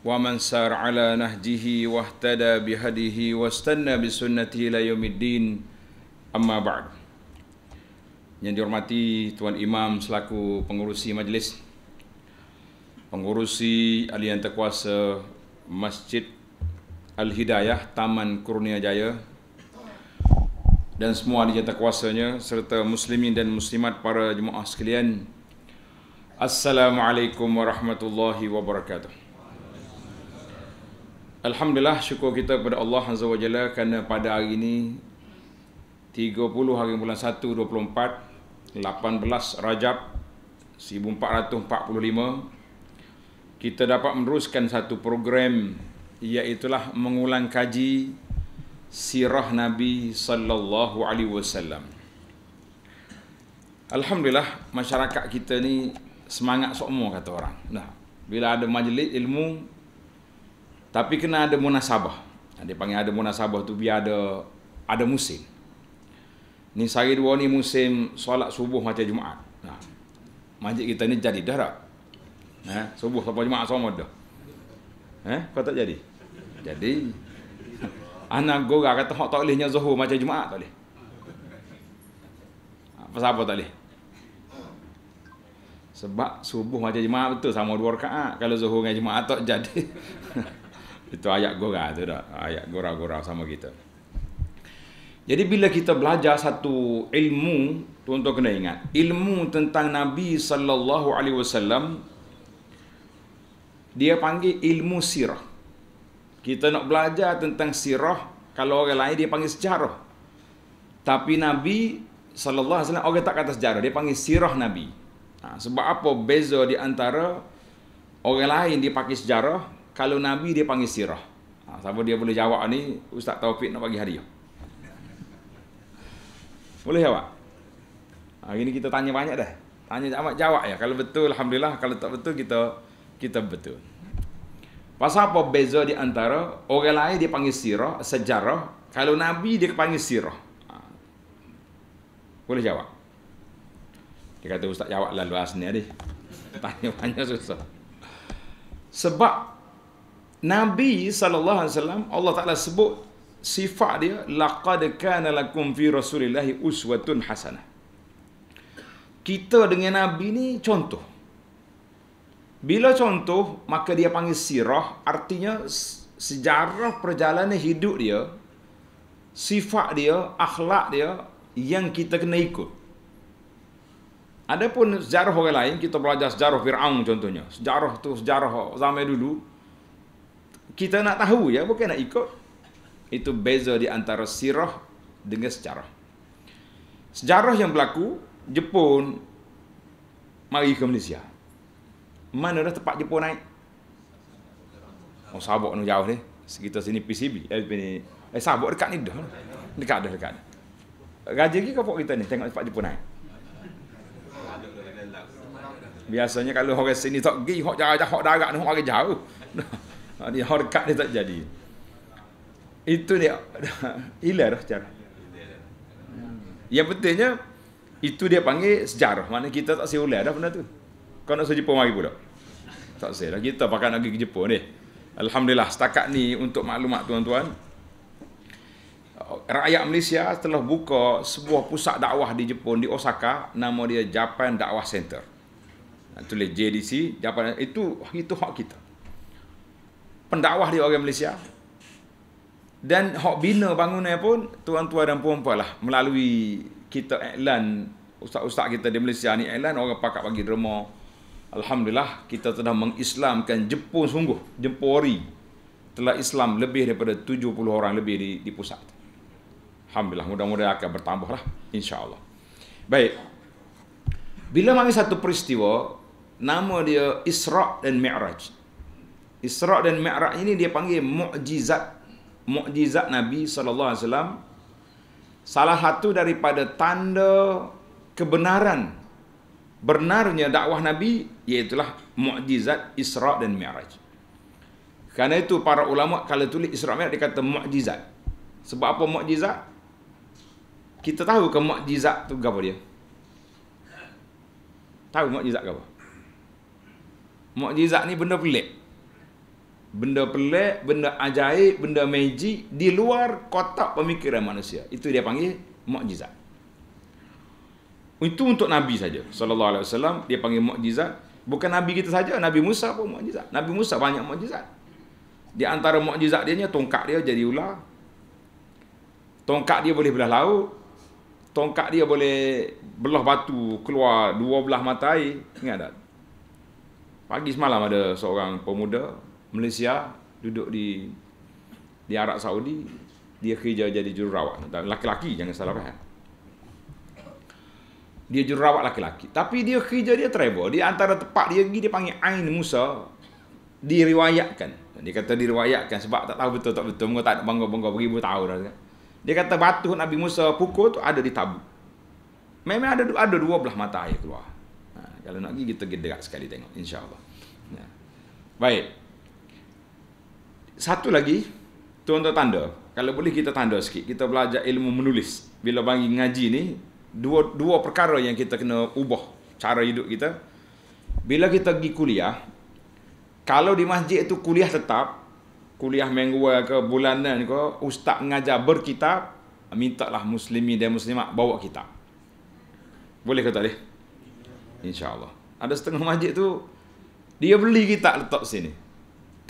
ومن سار على نهجه واهتدى بهديه واستنى بسنته الى يوم الدين اما بعد Yang dihormati Tuan Imam selaku pengurusi majlis Pengurusi Ahli yang terkuasa Masjid Al-Hidayah Taman Kurnia Jaya Dan semua ahli terkuasanya Serta muslimin dan muslimat para jemaah sekalian Assalamualaikum warahmatullahi wabarakatuh Alhamdulillah syukur kita kepada Allah Azza wa Jalla kerana pada hari ini 30 hari bulan 1 24 18 Rajab 1445 kita dapat meneruskan satu program iaitu mengulang kaji sirah Nabi sallallahu alaihi wasallam. Alhamdulillah masyarakat kita ni semangat semua kata orang. Nah, bila ada majlis ilmu tapi kena ada munasabah. Dia panggil ada munasabah tu biar ada ada musim. Ni sehari dua ni musim solat subuh macam Jumaat. Nah. Ha. Masjid kita ni jadi dah tak? Eh, subuh sampai Jumaat sama dah. Eh, kau tak jadi? Jadi. Anak gora kata hak tak bolehnya Zuhur macam Jumaat tak boleh. Apa siapa tak boleh? Sebab subuh macam Jumaat betul sama dua rakaat. Kalau Zuhur dengan Jumaat tak jadi. Itu ayat gora tu dah. Ayat gora-gora sama kita. Jadi bila kita belajar satu ilmu, tuan-tuan kena ingat, ilmu tentang Nabi sallallahu alaihi wasallam dia panggil ilmu sirah. Kita nak belajar tentang sirah, kalau orang lain dia panggil sejarah. Tapi Nabi sallallahu alaihi wasallam orang tak kata sejarah, dia panggil sirah Nabi. Ha, sebab apa beza di antara orang lain dia panggil sejarah, kalau Nabi dia panggil sirah. Ha, siapa dia boleh jawab ni, Ustaz Taufik nak bagi hadiah. Boleh jawab? Hari ni kita tanya banyak dah. Tanya jawab, jawab ya. Kalau betul, Alhamdulillah. Kalau tak betul, kita kita betul. Pasal apa beza di antara orang lain dia panggil sirah, sejarah. Kalau Nabi dia panggil sirah. Ha. Boleh jawab? Dia kata Ustaz jawab lalu luas ni Tanya banyak susah. Sebab Nabi sallallahu alaihi wasallam Allah Taala sebut sifat dia laqad kana lakum fi Rasulillahi uswatun hasanah. Kita dengan Nabi ni contoh. Bila contoh maka dia panggil sirah artinya sejarah perjalanan hidup dia sifat dia akhlak dia yang kita kena ikut. Adapun sejarah orang lain kita belajar sejarah Firaun contohnya. Sejarah tu sejarah zaman dulu kita nak tahu ya bukan nak ikut itu beza di antara sirah dengan sejarah sejarah yang berlaku Jepun mari ke Malaysia mana dah tempat Jepun naik oh sabuk ni jauh ni sekitar sini PCB eh, eh sabuk dekat ni dah dekat dah dekat dah Raja ke kapok kita ni tengok tempat Jepun naik Biasanya kalau orang sini tak pergi, hok jarak-jarak, hok darat, jauh. Ha, Ini harkat dia tak jadi. Itu dia. Ilah dah cara. Yang pentingnya, itu dia panggil sejarah. Mana kita tak sihulah dah benda tu. Kau nak suruh lagi mari pula. Tak sihulah dah. Kita pakai lagi pergi ke Jepun ni. Alhamdulillah, setakat ni untuk maklumat tuan-tuan. Rakyat Malaysia telah buka sebuah pusat dakwah di Jepun, di Osaka. Nama dia Japan Dakwah Center. Ha, tulis JDC. Japan, itu itu hak kita pendakwah di orang Malaysia. Dan hak bina bangunan pun tuan-tuan dan puan-puan lah melalui kita iklan ustaz-ustaz kita di Malaysia ni iklan orang pakat bagi derma. Alhamdulillah kita telah mengislamkan Jepun sungguh, Jepori telah Islam lebih daripada 70 orang lebih di, di pusat. Alhamdulillah mudah-mudahan akan bertambah lah insya-Allah. Baik. Bila mari satu peristiwa nama dia Isra' dan Mi'raj. Israq dan Mi'raj ini dia panggil mukjizat mukjizat Nabi sallallahu alaihi wasallam salah satu daripada tanda kebenaran benarnya dakwah Nabi iaitulah mukjizat Israq dan Mi'raj. Karena itu para ulama kalau tulis Israq Mi'raj dia kata mukjizat. Sebab apa mukjizat? Kita tahu ke mukjizat tu apa dia? Tahu mukjizat apa? Mukjizat ni benda pelik benda pelik, benda ajaib, benda magic di luar kotak pemikiran manusia. Itu dia panggil mukjizat. Itu untuk nabi saja. Sallallahu alaihi wasallam dia panggil mukjizat. Bukan nabi kita saja, Nabi Musa pun mukjizat. Nabi Musa banyak mukjizat. Di antara mukjizat dia tongkat dia jadi ular. Tongkat dia boleh belah laut. Tongkat dia boleh belah batu keluar dua belah mata air. Ingat tak? Pagi semalam ada seorang pemuda Malaysia duduk di di Arab Saudi dia kerja jadi jururawat laki-laki jangan salah faham dia jururawat laki-laki tapi dia kerja dia travel di antara tempat dia pergi dia panggil Ain Musa diriwayatkan dia kata diriwayatkan sebab tak tahu betul tak betul mungkin tak ada bangga-bangga pergi pun tahu dah dia kata batu Nabi Musa pukul tu ada di tabu memang ada ada dua belah mata air keluar ha, kalau nak pergi kita gedek sekali tengok insyaAllah ya. baik satu lagi tuan-tuan tanda kalau boleh kita tanda sikit kita belajar ilmu menulis bila bagi ngaji ni dua dua perkara yang kita kena ubah cara hidup kita bila kita pergi kuliah kalau di masjid itu kuliah tetap kuliah mingguan ke bulanan ke ustaz mengajar berkitab mintalah muslimi dan muslimat bawa kitab boleh ke tak boleh insyaallah ada setengah masjid tu dia beli kitab letak sini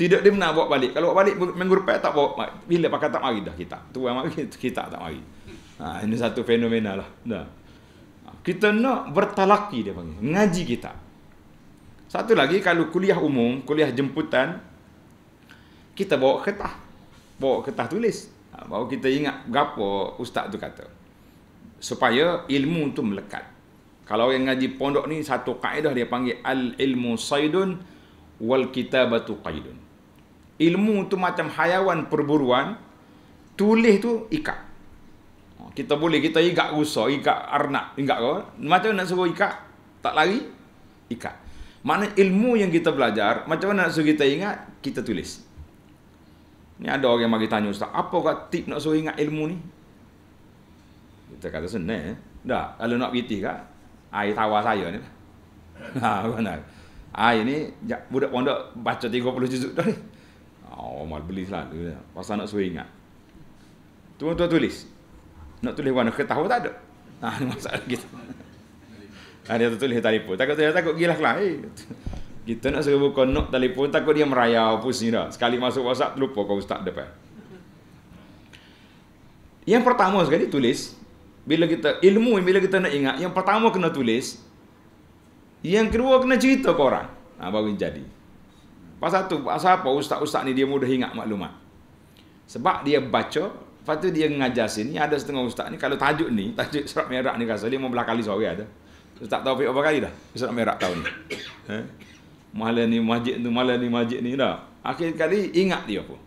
tidak dia nak bawa balik. Kalau bawa balik minggu depan tak bawa. Bila pakai tak mari dah kita. Tu yang mari kita tak mari. Ha, ini satu fenomena lah. Dah. Ha, kita nak bertalaki dia panggil. Ngaji kita. Satu lagi kalau kuliah umum, kuliah jemputan kita bawa ketah, Bawa ketah tulis. Ha, bawa kita ingat gapo ustaz tu kata. Supaya ilmu tu melekat. Kalau yang ngaji pondok ni satu kaedah dia panggil al ilmu saidun wal kitabatu qaidun ilmu tu macam hayawan perburuan tulis tu ikat oh, kita boleh kita ikat rusa ikat arnak ikat kau macam nak suruh ikat tak lari ikat mana ilmu yang kita belajar macam mana nak suruh kita ingat kita tulis ni ada orang yang bagi tanya ustaz apa kau tip nak suruh ingat ilmu ni kita kata senang eh? dah kalau nak piti kak air tawar saya ni ha benar air ni budak pondok baca 30 juzuk dah ni Ah, oh, mal beli selalu Pasal nak suruh ingat. Tuan-tuan tulis. Nak tulis mana? Ketahu tak ada. Ha, ah, masalah kita. Ah, ha, dia tulis telefon. Takut dia takut gila lah. Eh. Kita nak suruh buka nak telefon, takut dia merayau pusing dah. Sekali masuk WhatsApp, terlupa kau ustaz depan. Yang pertama sekali tulis. Bila kita, ilmu yang bila kita nak ingat, yang pertama kena tulis. Yang kedua kena cerita ke orang. Ha, baru jadi. Pasal tu, pasal apa ustaz-ustaz ni dia mudah ingat maklumat. Sebab dia baca, lepas tu dia mengajar sini, ada setengah ustaz ni, kalau tajuk ni, tajuk surat merah ni rasa, dia membelah kali sore ada. Ustaz tahu berapa kali dah, surat merah tahun ni. Eh? Ha? Malah ni majik tu, malah ni majik ni dah. Akhir kali ingat dia pun.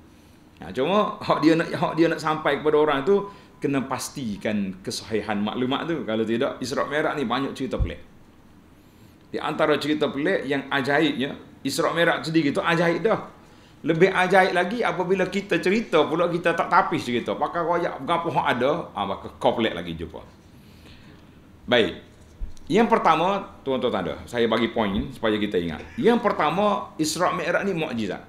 Ya, cuma, hak dia nak hak dia nak sampai kepada orang tu, kena pastikan kesahihan maklumat tu. Kalau tidak, Israq Merah ni banyak cerita pelik. Di antara cerita pelik yang ajaibnya, Isra' Merak sendiri tu ajaib dah. Lebih ajaib lagi apabila kita cerita pula kita tak tapis cerita. Pakai royak berapa orang ada, ha, maka kau lagi jumpa. Baik. Yang pertama, tuan-tuan tanda. Saya bagi poin supaya kita ingat. Yang pertama, Isra' merak ni mukjizat.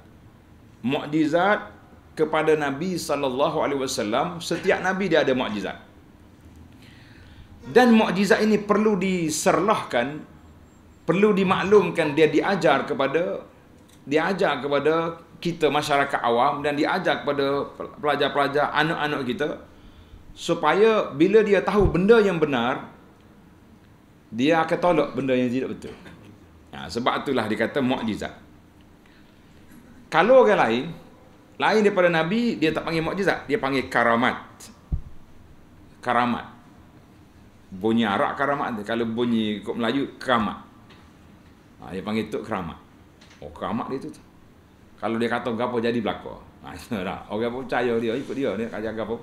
Mukjizat kepada Nabi sallallahu alaihi wasallam, setiap nabi dia ada mukjizat. Dan mukjizat ini perlu diserlahkan perlu dimaklumkan dia diajar kepada diajar kepada kita masyarakat awam dan diajar kepada pelajar-pelajar anak-anak kita supaya bila dia tahu benda yang benar dia akan tolak benda yang tidak betul. Ya, sebab itulah dikata mukjizat. Kalau orang lain lain daripada nabi dia tak panggil mukjizat, dia panggil karamat. Karamat. Bunyi Arab karamat kalau bunyi kok Melayu karamat. Ha, dia panggil Tok Keramat. Oh, Keramat dia tu. Kalau dia kata gapo jadi belako. Ha, itu dah. Orang percaya dia, ikut dia, dia kajar gapo.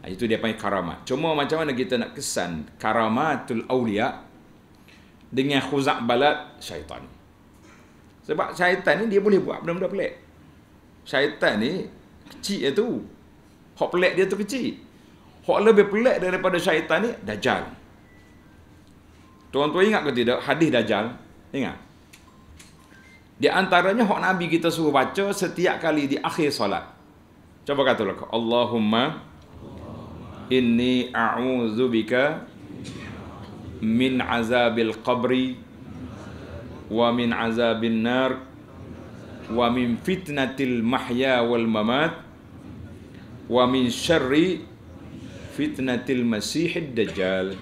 Ha, itu dia panggil karamat. Cuma macam mana kita nak kesan karamatul awliya dengan khuzak balat syaitan. Sebab syaitan ni dia boleh buat benda-benda pelik. Syaitan ni kecil dia tu. Hak pelik dia tu kecil. Hak lebih pelik daripada syaitan ni dajal. Tuan-tuan ingat ke tidak hadis dajal? Ingat? Di antaranya hak Nabi kita suruh baca setiap kali di akhir solat. Cuba katulah. Allahumma inni a'udzu bika min azabil qabri wa min azabin nar wa min fitnatil mahya wal mamat wa min syari fitnatil masihid dajjal.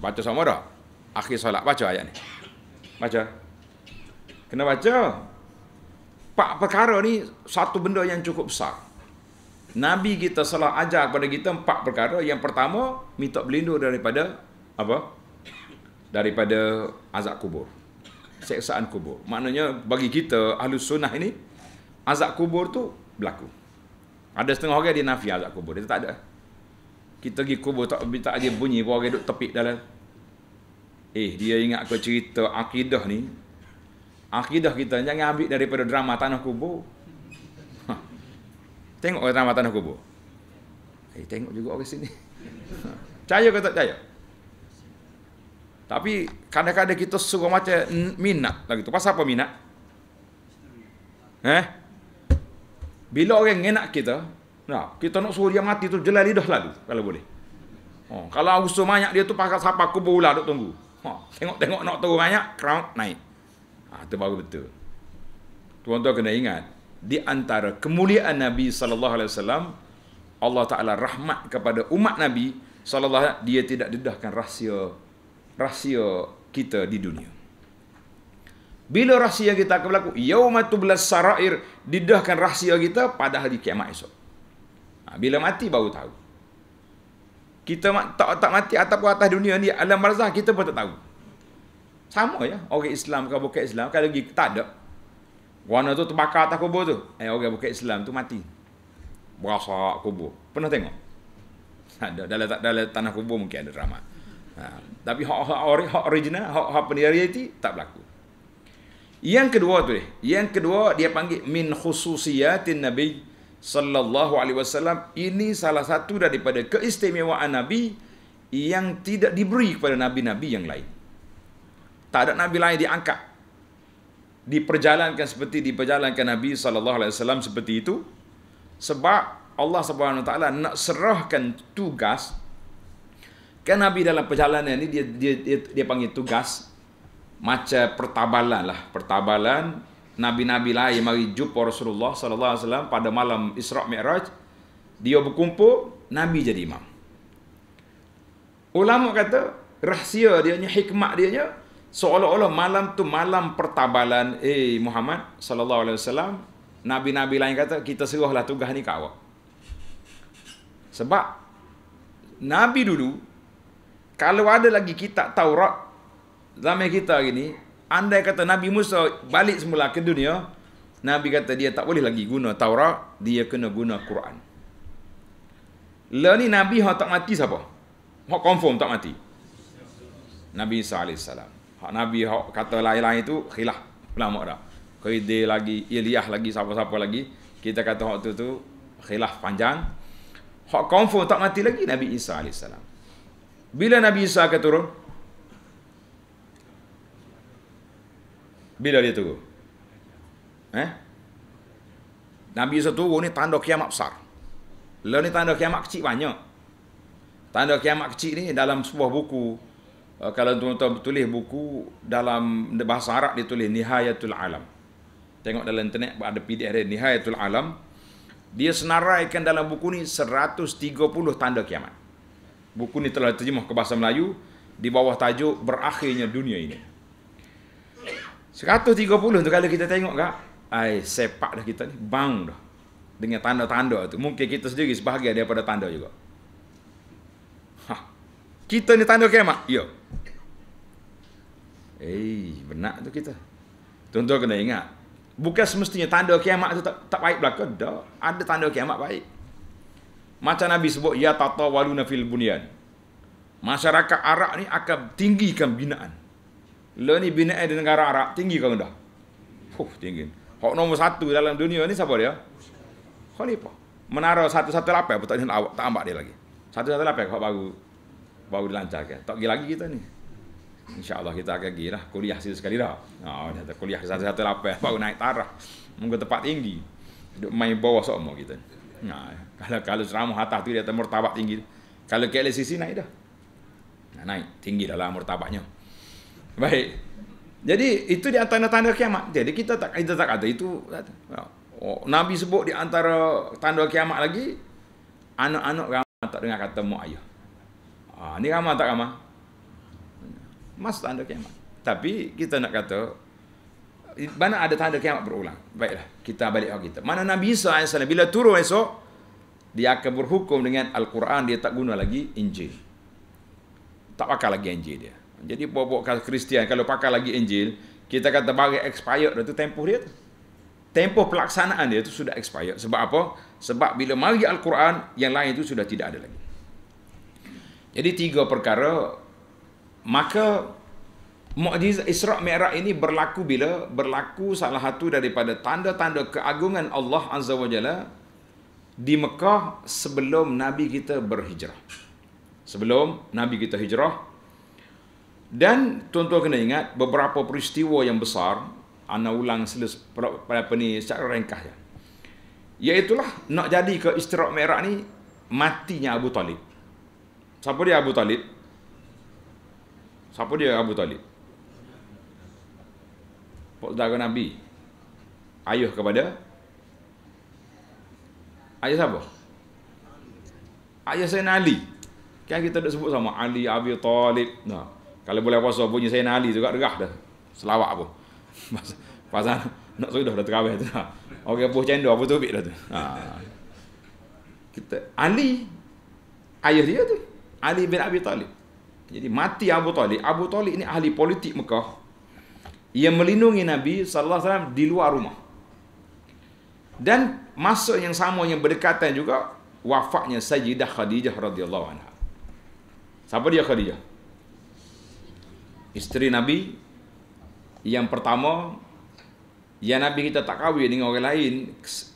Baca sama dah. Akhir solat baca ayat ni. Baca kena baca empat perkara ni satu benda yang cukup besar Nabi kita salah ajar kepada kita empat perkara yang pertama minta berlindung daripada apa daripada azab kubur seksaan kubur maknanya bagi kita ahli sunnah ini azab kubur tu berlaku ada setengah orang dia nafi azab kubur dia tak ada kita pergi kubur tak minta ada bunyi orang duduk tepik dalam eh dia ingat aku cerita akidah ni Akidah kita jangan ambil daripada drama tanah kubur. Tengok orang drama tanah kubur. Eh, tengok juga orang sini. Caya ha. caya. Tapi kadang-kadang kita suka macam minat lagi tu. Pasal apa minat? Eh? Bila orang enak kita, nah, kita nak suruh dia mati tu jelai lidah lalu kalau boleh. Oh, kalau usul banyak dia tu pakai sapa kubur lah duk tunggu. Ha, tengok-tengok nak tunggu banyak, crowd naik. Ah tu baru betul. Tuan-tuan kena ingat di antara kemuliaan Nabi sallallahu alaihi wasallam Allah Taala rahmat kepada umat Nabi sallallahu dia tidak dedahkan rahsia rahsia kita di dunia. Bila rahsia kita akan berlaku? Yaumatu bilas sarair dedahkan rahsia kita pada hari kiamat esok. Ha, bila mati baru tahu. Kita tak tak mati ataupun atas dunia ni alam barzah kita pun tak tahu. Sama ya, Orang Islam ke bukan Islam. Kalau lagi tak ada. Warna tu terbakar atas kubur tu. Eh, orang bukan Islam tu mati. Berasak kubur. Pernah tengok? Tak ada. Dalam, dalam tanah kubur mungkin ada drama. Ha. Tapi hak, hak, hak original, hak, hak peneriti, tak berlaku. Yang kedua tu deh. Yang kedua dia panggil min khususiyatin Nabi sallallahu alaihi wasallam. Ini salah satu daripada keistimewaan Nabi yang tidak diberi kepada nabi-nabi yang lain tak ada nabi lain diangkat diperjalankan seperti diperjalankan Nabi saw. seperti itu sebab Allah Subhanahu taala nak serahkan tugas kan Nabi dalam perjalanan ini dia dia dia, dia panggil tugas macam pertabalan lah pertabalan nabi-nabi lain mari jumpa Rasulullah saw pada malam Isra Mi'raj dia berkumpul nabi jadi imam ulama kata rahsia dia hikmat dia seolah-olah malam tu malam pertabalan eh hey Muhammad sallallahu alaihi wasallam nabi-nabi lain kata kita serahlah tugas ni kat awak sebab nabi dulu kalau ada lagi kitab Taurat zaman kita hari ni andai kata nabi Musa balik semula ke dunia nabi kata dia tak boleh lagi guna Taurat dia kena guna Quran lah ni nabi hak tak mati siapa hak confirm tak mati Nabi Isa alaihissalam hak nabi hak kata lain-lain tu khilaf ulama dah. Qaidi lagi, Ilyah lagi, siapa-siapa lagi. Kita kata hak tu tu khilaf panjang. Hak confirm tak mati lagi Nabi Isa AS. Bila Nabi Isa akan turun? Bila dia turun? Eh? Nabi Isa turun ni tanda kiamat besar. Lalu ni tanda kiamat kecil banyak. Tanda kiamat kecil ni dalam sebuah buku Uh, kalau tuan-tuan tulis buku dalam bahasa Arab dia tulis Nihayatul Alam. Tengok dalam internet ada PDF dia Nihayatul Alam. Dia senaraikan dalam buku ni 130 tanda kiamat. Buku ni telah terjemah ke bahasa Melayu di bawah tajuk berakhirnya dunia ini. 130 tu kalau kita tengok kak, ai sepak dah kita ni bang dah dengan tanda-tanda tu. Mungkin kita sendiri sebahagian daripada tanda juga. Ha. Kita ni tanda kiamat. Ya. Yeah. Eh, benak tu kita. Tuan-tuan kena ingat. Bukan semestinya tanda kiamat tu tak, tak baik belaka. Dah, ada tanda kiamat baik. Macam Nabi sebut, Ya tata waluna fil bunyan. Masyarakat Arab ni akan tinggikan binaan. Lo lah ni binaan di negara Arab, tinggi kau dah. Huh, tinggi. Hak nombor satu dalam dunia ni siapa dia? Khalifah. Menara 118, aku tak, tak ambak dia lagi. Satu satu 118 kau baru baru dilancarkan. Tak pergi lagi kita ni insyaallah kita akan pergi lah kuliah sini sekali dah. oh, dah kuliah satu-satu lapar, lah, baru naik tarah. Munggu tempat tinggi. Duduk main bawah semua kita. Ha kalau kalau seramah atas tu dia temur tabak tinggi. Kalau ke atas sisi naik dah. Nah, naik tinggi dah lah murtabaknya. Baik. Jadi itu di antara tanda kiamat. Jadi kita tak kita tak kata itu oh, Nabi sebut di antara tanda kiamat lagi anak-anak ramah tak dengar kata mak ini Ah, ramah tak ramah? masuk tanda kiamat. Tapi kita nak kata mana ada tanda kiamat berulang. Baiklah, kita balik hal kita. Mana Nabi Isa AS bila turun esok dia akan berhukum dengan Al-Quran dia tak guna lagi Injil. Tak pakai lagi Injil dia. Jadi bobok Kristian kalau pakai lagi Injil, kita kata bagi expired dah tu tempoh dia tu. Tempoh pelaksanaan dia tu sudah expired. Sebab apa? Sebab bila mari Al-Quran, yang lain itu sudah tidak ada lagi. Jadi tiga perkara maka mukjizat Isra Mikraj ini berlaku bila berlaku salah satu daripada tanda-tanda keagungan Allah Azza wa Jalla di Mekah sebelum nabi kita berhijrah sebelum nabi kita hijrah dan tuan-tuan kena ingat beberapa peristiwa yang besar ana ulang selis pada apa ni secara ringkas ya iaitulah nak jadi ke Isra Mikraj ni matinya Abu Talib siapa dia Abu Talib Siapa dia Abu Talib? Saudara Nabi. Ayuh kepada Ayah siapa? Ayah Sayyidina Ali. Kan kita dah sebut sama Ali Abi Talib. Nah. Kalau boleh puasa bunyi Sayyidina Ali juga regah dah. Selawat pun. Pasal nak sudah dah terawih tu. Okey, buh cendol apa tu bit dah tu. Ha. Kita Ali ayah dia tu. Ali bin Abi Talib. Jadi mati Abu Talib. Abu Talib ini ahli politik Mekah. Ia melindungi Nabi sallallahu alaihi wasallam di luar rumah. Dan masa yang sama yang berdekatan juga wafatnya Sayyidah Khadijah radhiyallahu anha. Siapa dia Khadijah? Isteri Nabi yang pertama yang Nabi kita tak kawin dengan orang lain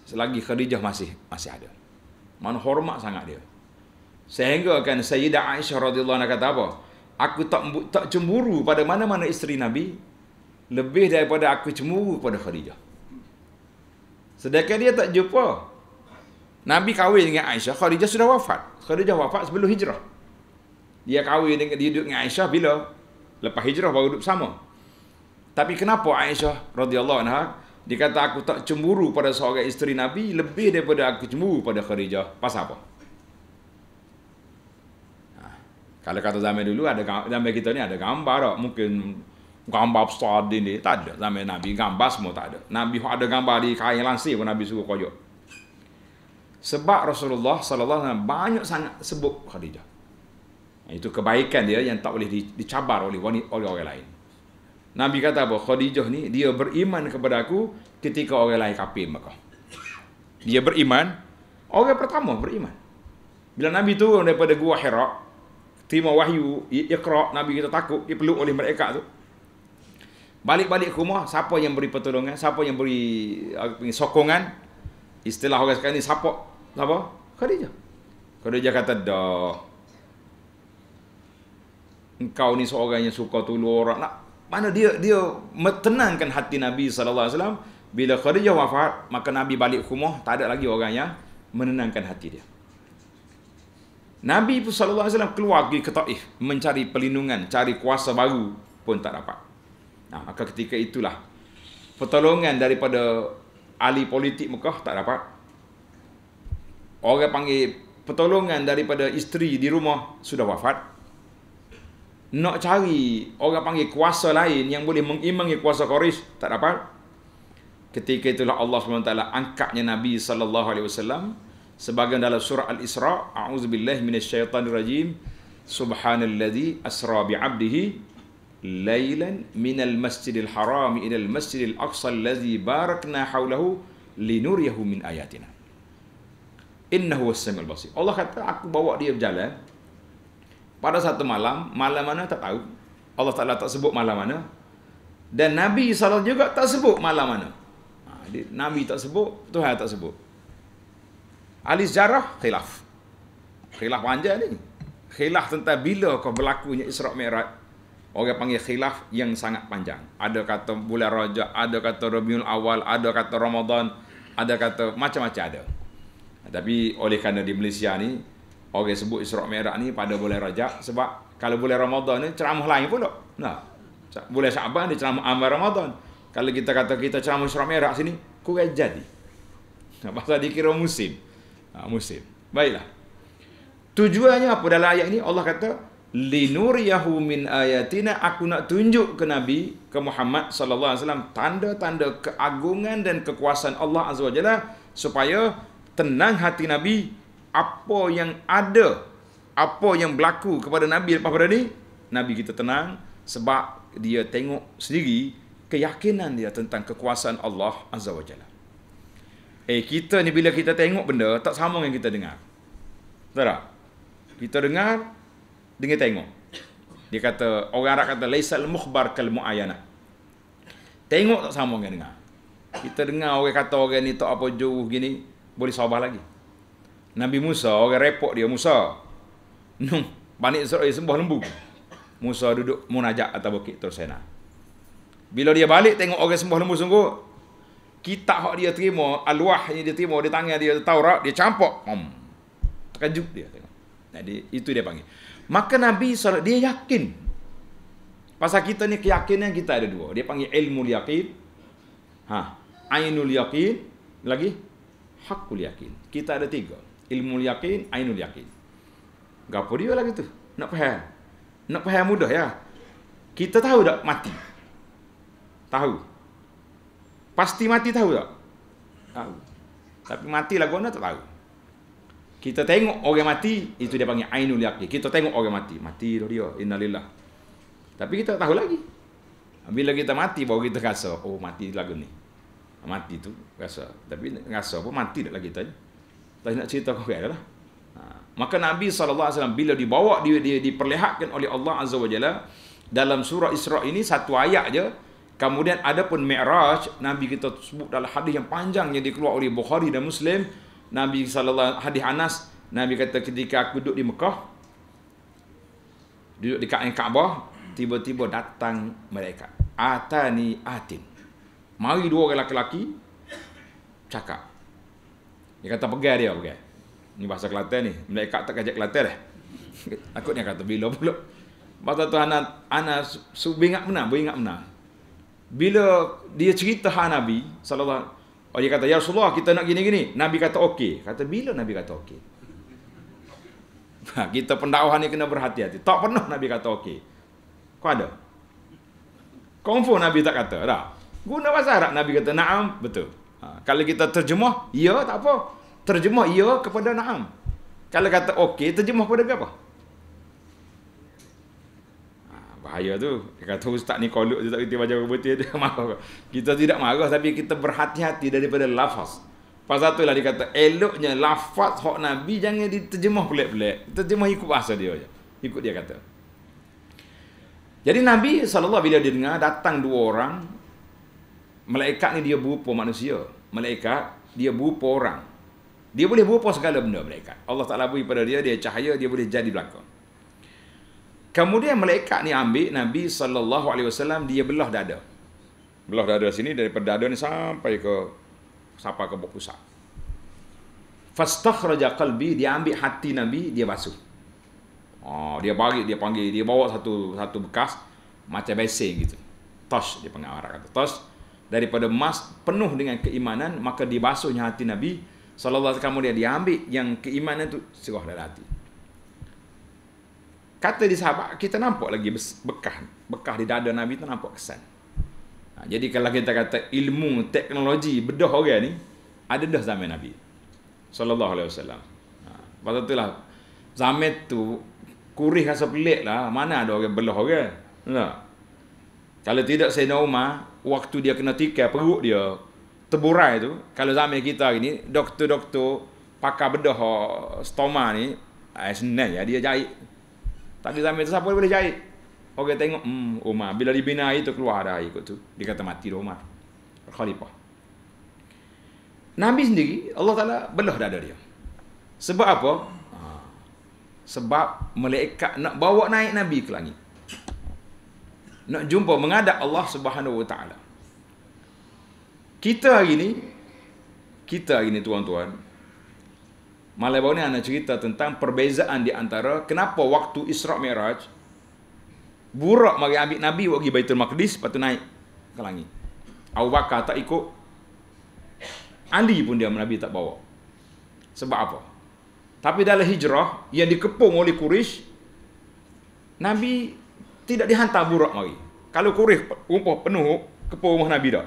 selagi Khadijah masih masih ada. Man hormat sangat dia. Sehingga kan Sayyidah Aisyah radhiyallahu anha kata apa? aku tak tak cemburu pada mana-mana isteri Nabi lebih daripada aku cemburu pada Khadijah. Sedangkan dia tak jumpa. Nabi kahwin dengan Aisyah, Khadijah sudah wafat. Khadijah wafat sebelum hijrah. Dia kahwin dengan dia duduk dengan Aisyah bila lepas hijrah baru duduk sama. Tapi kenapa Aisyah radhiyallahu anha dia kata aku tak cemburu pada seorang isteri Nabi lebih daripada aku cemburu pada Khadijah? Pasal apa? Kalau kata zaman dulu ada zaman kita ni ada gambar tak? Mungkin gambar besar ni tak ada. Zaman Nabi gambar semua tak ada. Nabi ada gambar di kain lansir pun Nabi suruh koyok. Sebab Rasulullah sallallahu alaihi wasallam banyak sangat sebut Khadijah. Itu kebaikan dia yang tak boleh dicabar oleh wanita oleh orang lain. Nabi kata apa? Khadijah ni dia beriman kepada aku ketika orang lain kafir Mekah. Dia beriman, orang pertama beriman. Bila Nabi turun daripada gua Hira, terima wahyu, ikhra, Nabi kita takut, dia peluk oleh mereka tu. Balik-balik ke rumah, siapa yang beri pertolongan, siapa yang beri sokongan, istilah orang sekarang ni, siapa? Siapa? Khadijah. Khadijah kata, dah. Engkau ni seorang yang suka tolong orang. Nak, mana dia dia menenangkan hati Nabi SAW. Bila Khadijah wafat, maka Nabi balik ke rumah, tak ada lagi orang yang menenangkan hati dia. Nabi pun SAW keluar pergi ke Taif mencari perlindungan, cari kuasa baru pun tak dapat. Nah, maka ketika itulah pertolongan daripada ahli politik Mekah tak dapat. Orang panggil pertolongan daripada isteri di rumah sudah wafat. Nak cari orang panggil kuasa lain yang boleh mengimbangi kuasa Quraisy tak dapat. Ketika itulah Allah SWT angkatnya Nabi SAW sebagaimana dalam surah Al-Isra, a'udzubillahi minasyaitonirrajim. Subhanalladzi asra bi 'abdihi lailan minal masjidil haram ila al masjidil aqsa alladzi barakna hawlahu linuriyahu min ayatina. Innahu was-samiul basir. Allah kata aku bawa dia berjalan pada satu malam, malam mana tak tahu. Allah Taala tak sebut malam mana. Dan Nabi SAW juga tak sebut malam mana. Ha, Nabi tak sebut, Tuhan tak sebut. Ahli sejarah khilaf. Khilaf panjang ni. Khilaf tentang bila kau berlakunya Isra' Mi'raj. Orang panggil khilaf yang sangat panjang. Ada kata bulan Rajab, ada kata Rabiul Awal, ada kata Ramadan, ada kata macam-macam ada. Tapi oleh kerana di Malaysia ni, orang sebut Isra' Mi'raj ni pada bulan Rajab sebab kalau bulan Ramadan ni ceramah lain pula. Nah. Bulan Syaban ni ceramah Amal Ramadan. Kalau kita kata kita ceramah Isra' Mi'raj sini, kurang jadi. Nah, pasal dikira musim. Ah, musim. Baiklah. Tujuannya apa dalam ayat ini? Allah kata, linuriyahu min ayatina aku nak tunjuk ke nabi ke Muhammad sallallahu alaihi wasallam tanda-tanda keagungan dan kekuasaan Allah azza wajalla supaya tenang hati nabi apa yang ada apa yang berlaku kepada nabi lepas pada ni nabi kita tenang sebab dia tengok sendiri keyakinan dia tentang kekuasaan Allah azza wajalla Eh kita ni bila kita tengok benda tak sama dengan kita dengar. Betul tak? Kita dengar dengan tengok. Dia kata orang Arab kata laisal mukhbar kal muayyana. Tengok tak sama dengan dengar. Kita dengar orang kata orang ni tak apa jauh gini boleh sabar lagi. Nabi Musa orang repot dia Musa. Nun, Bani Israel sembah lembu. Musa duduk munajat atau bukit Tursena. Bila dia balik tengok orang sembah lembu sungguh, kitab hak dia terima, aluah yang dia terima di tangan dia, Taurat, dia campak. Hmm. Terkejut dia. Jadi itu dia panggil. Maka Nabi SAW, dia yakin. Pasal kita ni keyakinan kita ada dua. Dia panggil ilmu yakin. Ha. Ainul yakin. Lagi. Hakul yakin. Kita ada tiga. Ilmu yakin, ainul yakin. Gapa dia lagi tu? Nak faham? Nak faham mudah ya? Kita tahu tak mati? Tahu. Pasti mati tahu tak? Tahu. Tapi mati lah mana tak tahu. Kita tengok orang mati, itu dia panggil Ainul Yaqin. Kita tengok orang mati. Mati lah dia. Innalillah. Tapi kita tak tahu lagi. Bila kita mati, baru kita rasa, oh mati lagu ni. Mati tu rasa. Tapi rasa pun mati lagi kita. Tak nak cerita kau kaya lah. Ha. Maka Nabi SAW bila dibawa, di, di, diperlihatkan oleh Allah Azza wa Jalla, dalam surah Isra' ini satu ayat je, Kemudian ada pun Mi'raj, Nabi kita sebut dalam hadis yang panjang yang dikeluarkan oleh Bukhari dan Muslim. Nabi saw hadis Anas, Nabi kata ketika aku duduk di Mekah, duduk di ka'bah tiba-tiba datang mereka. Atani atin. Mari dua orang lelaki cakap. Dia kata pegar dia pegar Ini bahasa Kelantan ni. Mereka tak kajak Kelantan dah. Aku ni kata bila pula. Bahasa tu Anas, Anas, ingat mana? Beringat mana? bila dia cerita hal Nabi sallallahu oh dia kata ya Rasulullah kita nak gini-gini Nabi kata okey kata bila Nabi kata okey ha, kita pendakwah ni kena berhati-hati tak pernah Nabi kata okey kau ada Confirm Nabi tak kata dah guna bahasa Arab Nabi kata na'am betul ha, kalau kita terjemah ya tak apa terjemah ya kepada na'am kalau kata okey terjemah kepada apa bahaya tu. Dia kata ustaz ni kolok je tak kena baca orang putih dia marah. Kita tidak marah tapi kita berhati-hati daripada lafaz. Pasal tu lah dia kata eloknya lafaz hak Nabi jangan diterjemah pelik-pelik. Terjemah ikut bahasa dia je. Ikut dia kata. Jadi Nabi SAW bila dia dengar datang dua orang. Malaikat ni dia berupa manusia. Malaikat dia berupa orang. Dia boleh berupa segala benda mereka Allah Ta'ala beri pada dia, dia cahaya, dia boleh jadi belakang. Kemudian malaikat ni ambil Nabi sallallahu alaihi wasallam dia belah dada. Belah dada sini daripada dada ni sampai ke sampai ke pusat. Fastakhraja qalbi dia ambil hati Nabi dia basuh. Oh, dia bagi dia panggil dia bawa satu satu bekas macam besing gitu. Tosh dia panggil orang kata tosh daripada emas penuh dengan keimanan maka dibasuhnya hati Nabi sallallahu alaihi wasallam dia ambil yang keimanan tu sirah dari hati kata di sahabat kita nampak lagi bekah bekah di dada Nabi tu nampak kesan ha, jadi kalau kita kata ilmu teknologi bedah orang ni ada dah zaman Nabi sallallahu alaihi wasallam ha pada itulah zaman tu kurih rasa pelik lah mana ada orang belah orang nah. kalau tidak Sayyidina Umar waktu dia kena tikai, perut dia teburai tu kalau zaman kita hari ni doktor-doktor pakar bedah stoma ni eh, senang ya dia jahit tapi zaman itu siapa boleh jahit? Okay, tengok hmm, Umar bila dibina itu keluar ada ikut tu. Dia kata mati Umar. Lah, Khalifah. Nabi sendiri Allah Taala belah dada dia. Sebab apa? Ha. Sebab malaikat nak bawa naik Nabi ke langit. Nak jumpa mengadap Allah Subhanahu Wa Taala. Kita hari ni kita hari ni tuan-tuan Malaibau ni anak cerita tentang perbezaan di antara kenapa waktu Isra' Mi'raj buruk mari ambil Nabi pergi Baitul Maqdis lepas naik ke langit. Abu Bakar tak ikut. Ali pun dia Nabi tak bawa. Sebab apa? Tapi dalam hijrah yang dikepung oleh Quraisy Nabi tidak dihantar buruk mari. Kalau Quraisy rumah penuh kepung rumah Nabi dah.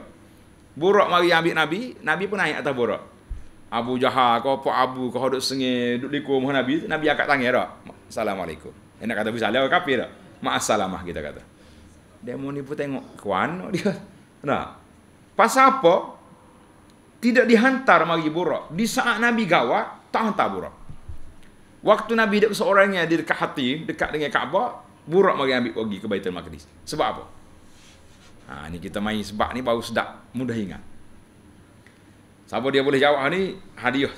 Buruk mari ambil Nabi, Nabi pun naik atas buruk. Abu Jahal ke apa Abu ke hodok sengi duk liku mah Nabi Nabi angkat tangan dak Assalamualaikum enak kata bisa lewat kapi dak mak kita kata Dia ni pun tengok kuan dia nah pasal apa tidak dihantar mari buruk di saat Nabi gawat tak hantar buruk waktu Nabi dak seorangnya di dekat hati dekat dengan Kaabah buruk mari ambil pergi ke Baitul Maqdis sebab apa ha ni kita main sebab ni baru sedap mudah ingat Siapa dia boleh jawab ni hadiah.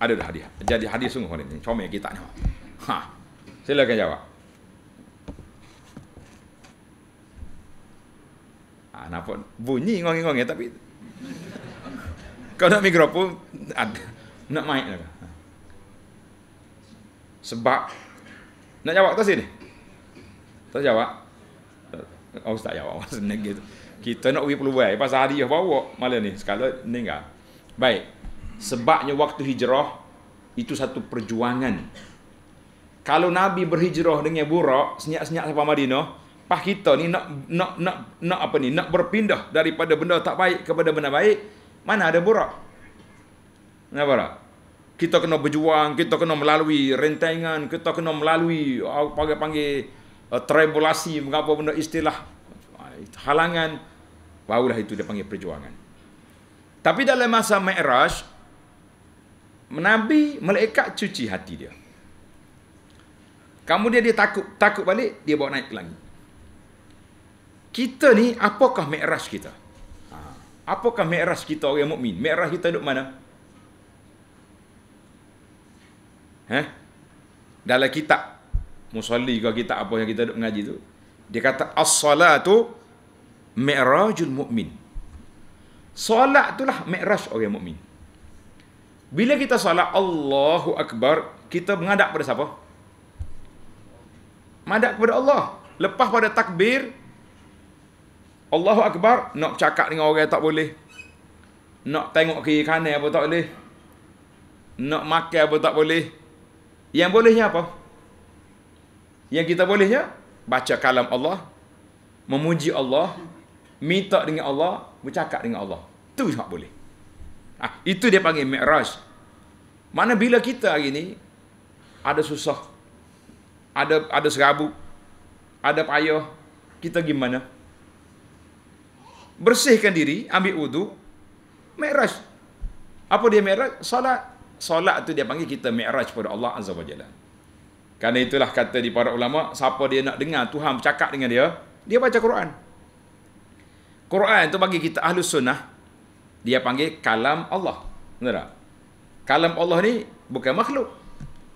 Ada dah hadiah. Jadi hadiah sungguh ni. Comel kita ni. Ha. Silakan jawab. Ah, nampak bunyi ngongi-ngongi ya, tapi kalau nak mikrofon ada. Nak mic lah. Ha. Sebab nak jawab tak sini? Tak jawab. Oh, tak jawab. Kita nak pergi perlu buat. Pasal hadiah bawa malam ni. Sekali ni enggak. Baik. Sebabnya waktu hijrah itu satu perjuangan. Kalau Nabi berhijrah dengan buruk, senyak-senyak sampai Madinah, pas kita ni nak nak nak nak apa ni, nak berpindah daripada benda tak baik kepada benda baik, mana ada buruk? Kenapa tak? Kita kena berjuang, kita kena melalui rentangan, kita kena melalui panggil-panggil uh, eh, tribulasi, mengapa benda istilah eh, halangan, barulah itu dia panggil perjuangan. Tapi dalam masa Mi'raj, Nabi melekat cuci hati dia. Kamu dia takut, takut balik, dia bawa naik ke langit. Kita ni, apakah Mi'raj kita? Ha. Apakah Mi'raj kita orang mukmin? Mi'raj kita duduk mana? Heh? Ha? Dalam kitab Musalli ke kitab apa yang kita duduk mengaji tu Dia kata As-salatu Mi'rajul mu'min Solat itulah mi'raj orang mukmin. Bila kita solat Allahu Akbar, kita menghadap pada siapa? Menghadap kepada Allah. Lepas pada takbir Allahu Akbar, nak cakap dengan orang tak boleh. Nak tengok kiri kanan apa tak boleh. Nak makan apa tak boleh. Yang bolehnya apa? Yang kita bolehnya baca kalam Allah, memuji Allah, minta dengan Allah, bercakap dengan Allah. Tu sangat boleh. Ah, itu dia panggil mi'raj. Mana bila kita hari ni ada susah, ada ada serabut, ada payah, kita gimana? Bersihkan diri, ambil wudu, mi'raj. Apa dia mi'raj? Solat. Solat tu dia panggil kita mi'raj kepada Allah Azza wa Jalla. Karena itulah kata di para ulama, siapa dia nak dengar Tuhan bercakap dengan dia, dia baca Quran. Quran tu bagi kita ahlus sunnah dia panggil kalam Allah. Betul tak? Kalam Allah ni bukan makhluk.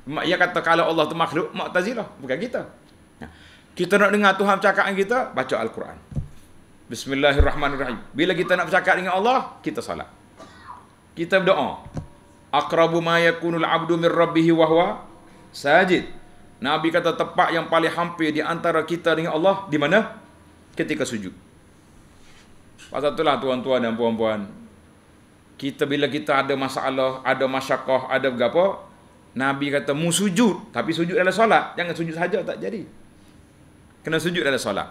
Mak ia kata kalau Allah tu makhluk, mak Mu'tazilah, bukan kita. Ya. Kita nak dengar Tuhan cakap dengan kita, baca Al-Quran. Bismillahirrahmanirrahim. Bila kita nak bercakap dengan Allah, kita salat. Kita berdoa. Aqrabu ma yakunul abdu min rabbihi wa huwa sajid. Nabi kata tempat yang paling hampir di antara kita dengan Allah di mana? Ketika sujud. Pasal itulah tuan-tuan dan puan-puan. Kita bila kita ada masalah, ada masyakah, ada apa, Nabi kata mu sujud. Tapi sujud dalam solat. Jangan sujud saja tak jadi. Kena sujud dalam solat.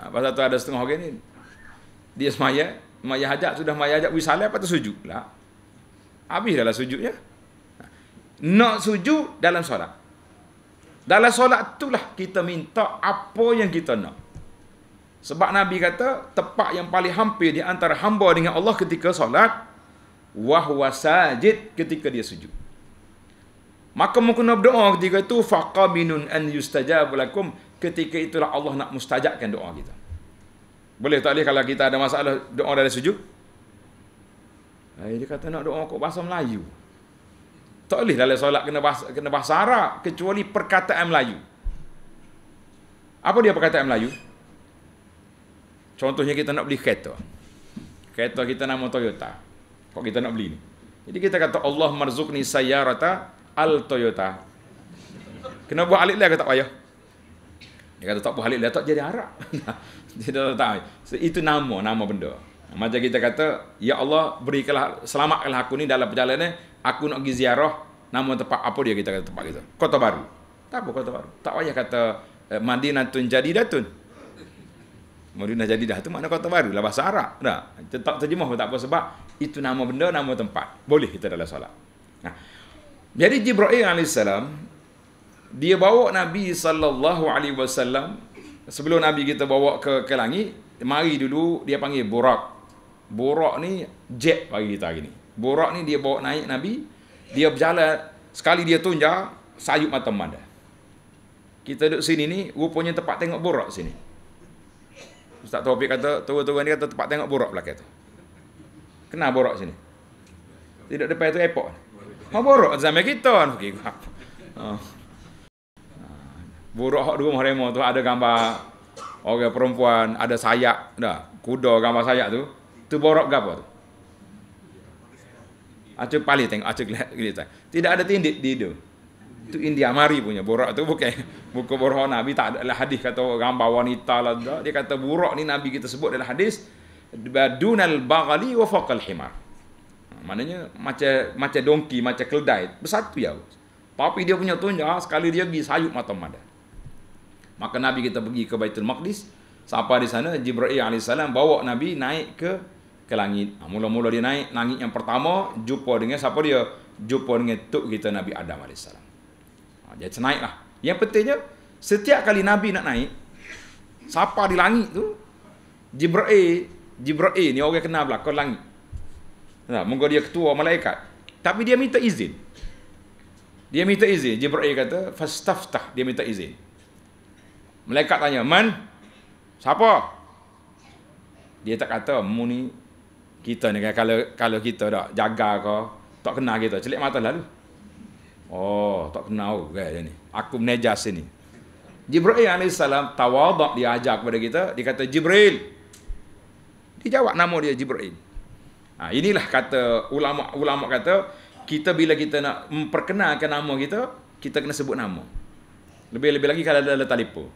Ha, pasal tu ada setengah orang ni. Dia semaya. Maya hajat, sudah maya hajat. Wih salat, patut sujud. Lah. Habis dalam sujudnya. Nak sujud dalam solat. Dalam solat itulah kita minta apa yang kita nak. Sebab Nabi kata tempat yang paling hampir di antara hamba dengan Allah ketika solat wahwa sajid ketika dia sujud. Maka mu kena berdoa ketika itu faqabinun an yustajab lakum ketika itulah Allah nak mustajabkan doa kita. Boleh tak boleh kalau kita ada masalah doa dari sujud? Hai eh, dia kata nak doa kok bahasa Melayu. Tak boleh dalam solat kena bahasa kena bahasa Arab kecuali perkataan Melayu. Apa dia perkataan Melayu? Contohnya kita nak beli kereta. Kereta kita nama Toyota. Kok kita nak beli ni? Jadi kita kata Allah marzukni sayyarata al Toyota. Kena buat alif lah kata payah. Dia kata tak buat alif lah tak jadi Arab. Dia tak tahu. So, itu nama nama benda. Macam kita kata, Ya Allah, berikanlah, selamatkanlah aku ni dalam perjalanan aku nak pergi ziarah, nama tempat apa dia kita kata tempat kita. Kota baru. Tak apa kota baru. Tak payah kata, eh, Madinatun jadi datun. Madinah Jadidah tu makna kota baru lah bahasa Arab dah. Tetap terjemah tak apa sebab itu nama benda, nama tempat. Boleh kita dalam solat. Nah. Ha. Jadi Jibril alaihissalam dia bawa Nabi sallallahu alaihi wasallam sebelum Nabi kita bawa ke ke langit, mari dulu dia panggil Burak. Burak ni jet pagi kita hari ni. Burak ni dia bawa naik Nabi, dia berjalan sekali dia tunjuk sayup mata memandang. Kita duduk sini ni rupanya tempat tengok Burak sini. Ustaz Taufik kata, turun-turun ni kata tempat tengok borok belakang tu. Kenal borok sini. Tidak depan tu epok. Ha oh, borok zaman kita kan. Okay, ha. Oh. Borak hak dua mahrema tu ada gambar orang perempuan, ada sayap dah. Kuda gambar sayap tu, tu borok gapo tu? Acuk pali tengok, acuk lihat gitu. Tidak ada tindik di hidung itu India Mari punya borak tu bukan buku borak Nabi tak ada lah hadis kata gambar wanita lah tak. dia kata borak ni Nabi kita sebut dalam hadis dunal bagali wa faqal himar maknanya macam macam donki macam keldai bersatu ya tapi dia punya tunjuk ah, sekali dia pergi sayup mata mada maka Nabi kita pergi ke Baitul Maqdis sampai di sana Jibril AS bawa Nabi naik ke ke langit ah, mula-mula dia naik langit yang pertama jumpa dengan siapa dia jumpa dengan tok kita Nabi Adam alaihissalam. Ah, dia naik lah. Yang pentingnya, setiap kali Nabi nak naik, siapa di langit tu, Jibra'i, Jibra'i ni orang kenal belah, kau langit. Nah, Mungkin dia ketua malaikat. Tapi dia minta izin. Dia minta izin. Jibra'i kata, Fastaftah, dia minta izin. Malaikat tanya, Man, siapa? Dia tak kata, Mu ni, kita ni, kalau, kalau kita dah jaga kau, tak kenal kita, celik mata lalu. Oh, tak kenal aku kan ni. Aku menejas sini. Jibril salam tawadak dia ajak kepada kita. Dia kata, Jibril. Dia jawab nama dia Jibril. Ha, inilah kata ulama ulama kata, kita bila kita nak memperkenalkan nama kita, kita kena sebut nama. Lebih-lebih lagi kalau ada telefon.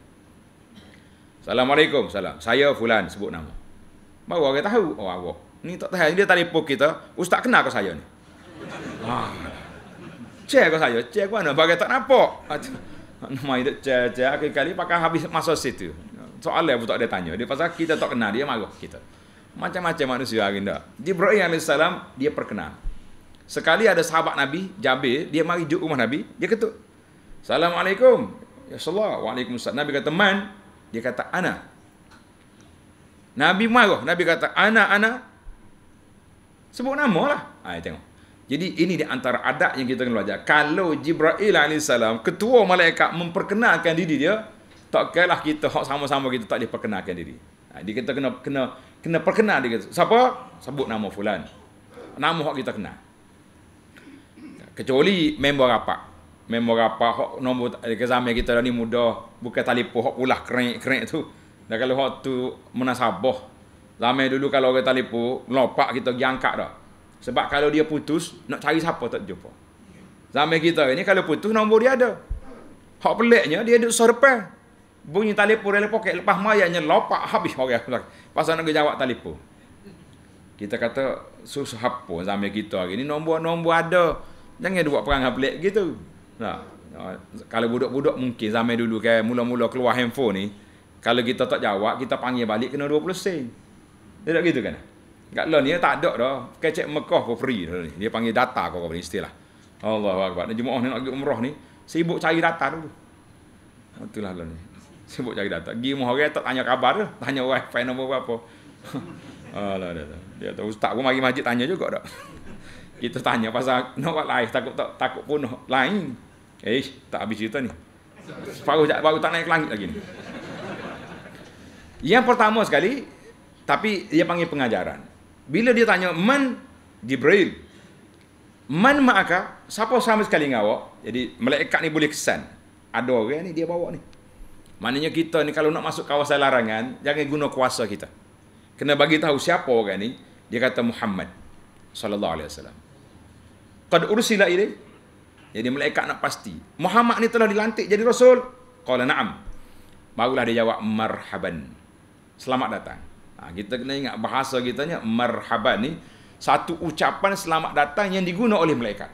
Assalamualaikum, salam. Saya Fulan, sebut nama. Baru orang tahu, oh awak. Ni tak tahu, dia telefon kita, ustaz kenal ke saya ni? Ah, cek kau saya, cek mana, bagai tak nampak. Nama dia cek, cek, akhir kali pakai habis masa situ. Soalnya pun tak ada tanya, dia pasal kita tak kenal, dia malu kita. Macam-macam manusia hari ini. Jibril AS, dia perkenal. Sekali ada sahabat Nabi, Jabir, dia mari juk rumah Nabi, dia ketuk. Assalamualaikum. Ya Allah, Waalaikumsalam. Nabi kata, man. Dia kata, ana. Nabi marah. Nabi kata, ana, ana. Sebut nama lah. Ha, tengok. Jadi ini di antara adab yang kita kena belajar. Kalau Jibril AS, ketua malaikat memperkenalkan diri dia, tak kalah kita hak sama-sama kita tak perkenalkan diri. Ha, dia kata kena kena kena perkenal dia. Siapa? Sebut nama fulan. Nama hak kita kenal. Kecuali member rapat. Member rapat hak nombor eh, ke zaman kita dah ni mudah bukan telefon hak ulah kerik-kerik tu. Dan kalau hak tu munasabah. lama dulu kalau orang telefon, lopak kita pergi angkat dah. Sebab kalau dia putus, nak cari siapa tak jumpa. Zaman kita ini kalau putus nombor dia ada. Hak peliknya dia duduk sorpe. Bunyi telefon dalam poket lepas mayatnya lopak habis orang. Okay. Pasal nak jawab telefon. Kita kata susah apa zaman kita hari ini nombor-nombor ada. Jangan buat perang pelik gitu. Nah, kalau budak-budak mungkin zaman dulu kan mula-mula keluar handphone ni kalau kita tak jawab kita panggil balik kena 20 sen. Tak gitu kan? Kat ni tak ada dah. Kecek Mekah pun free ni. Dia panggil data kau kau istilah. Allahu akbar. Ni jemaah ni nak pergi umrah ni sibuk cari data dulu. Betullah lah ni. Sibuk cari data. Gi mau orang tak tanya khabar dah, tanya wifi nombor berapa. Alah dia. Dia tahu ustaz pun mari masjid tanya juga dah. Kita tanya pasal nak buat live takut tak takut pun lain. Eh, tak habis cerita ni. Baru baru tak naik ke langit lagi ni. Yang pertama sekali tapi dia panggil pengajaran. Bila dia tanya, man Jibril? Man ma'aka? Siapa sama sekali dengan awak? Jadi, malaikat ni boleh kesan. Ada orang ni, dia bawa ni. Maknanya kita ni kalau nak masuk kawasan larangan, jangan guna kuasa kita. Kena bagi tahu siapa orang ni. Dia kata Muhammad sallallahu alaihi wasallam. Qad ursila ilai. Jadi malaikat nak pasti. Muhammad ni telah dilantik jadi rasul. Qala na'am. Barulah dia jawab marhaban. Selamat datang. Ha, kita kena ingat bahasa kita ni marhaban ni satu ucapan selamat datang yang diguna oleh malaikat.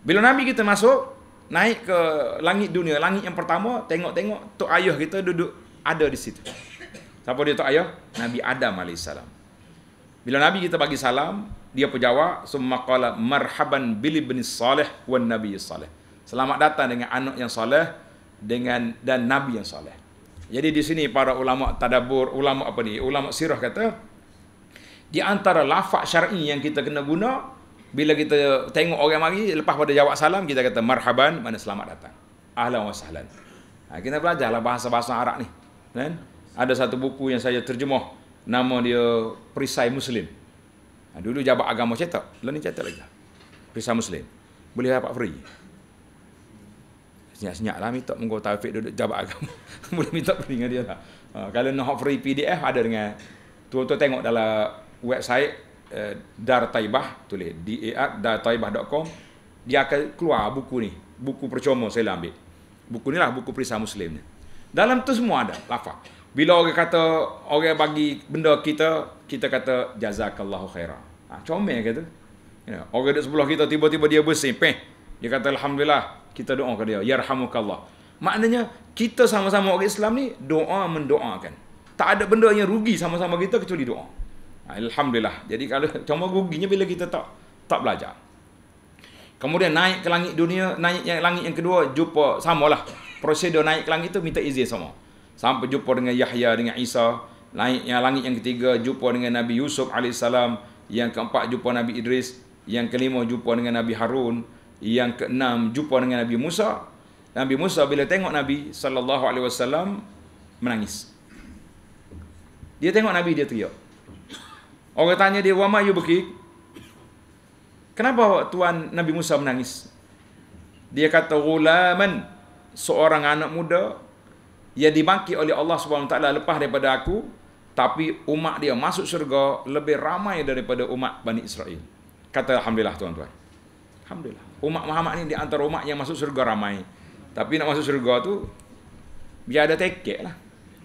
Bila Nabi kita masuk, naik ke langit dunia, langit yang pertama, tengok-tengok Tok Ayah kita duduk ada di situ. Siapa dia Tok Ayah? Nabi Adam AS. Bila Nabi kita bagi salam, dia pun jawab, Summa kala marhaban bili bin salih wa nabi salih. Selamat datang dengan anak yang salih dengan, dan Nabi yang salih. Jadi di sini para ulama tadabur, ulama apa ni? Ulama sirah kata di antara lafaz syar'i yang kita kena guna bila kita tengok orang mari lepas pada jawab salam kita kata marhaban, mana selamat datang. Ahlan wa sahlan. Ha, kita belajarlah bahasa-bahasa Arab ni. Kan? Ada satu buku yang saya terjemah nama dia Perisai Muslim. Ha, dulu jabat agama cetak, ni cetak lagi. Perisai Muslim. Boleh dapat free senyap-senyap lah minta munggu taufik duduk jabat agama boleh minta peringat dia lah uh, kalau nak free PDF ada dengan tuan-tuan tengok dalam website uh, Dar Taibah tulis Taibah.com dia akan keluar buku ni buku percuma saya lah ambil buku ni lah buku perisai muslim ni dalam tu semua ada Lafak. bila orang kata orang bagi benda kita kita kata jazakallahu khairan ha, comel kata you know, orang duduk sebelah kita tiba-tiba dia bersih peh dia kata alhamdulillah kita doa ke dia yarhamukallah maknanya kita sama-sama orang Islam ni doa mendoakan tak ada benda yang rugi sama-sama kita kecuali doa ha, alhamdulillah jadi kalau cuma ruginya bila kita tak tak belajar kemudian naik ke langit dunia naik yang langit yang kedua jumpa lah prosedur naik ke langit tu minta izin sama sampai jumpa dengan Yahya dengan Isa naik yang langit yang ketiga jumpa dengan Nabi Yusuf alaihissalam yang keempat jumpa Nabi Idris yang kelima jumpa dengan Nabi Harun yang keenam jumpa dengan Nabi Musa Nabi Musa bila tengok Nabi sallallahu alaihi wasallam menangis dia tengok Nabi dia teriak orang tanya dia wama yubki kenapa tuan Nabi Musa menangis dia kata gulaman seorang anak muda yang dibangkit oleh Allah SWT lepas daripada aku tapi umat dia masuk syurga lebih ramai daripada umat Bani Israel kata Alhamdulillah tuan-tuan Alhamdulillah umat Muhammad ni di antara umat yang masuk surga ramai. Tapi nak masuk surga tu biar ada tiket lah.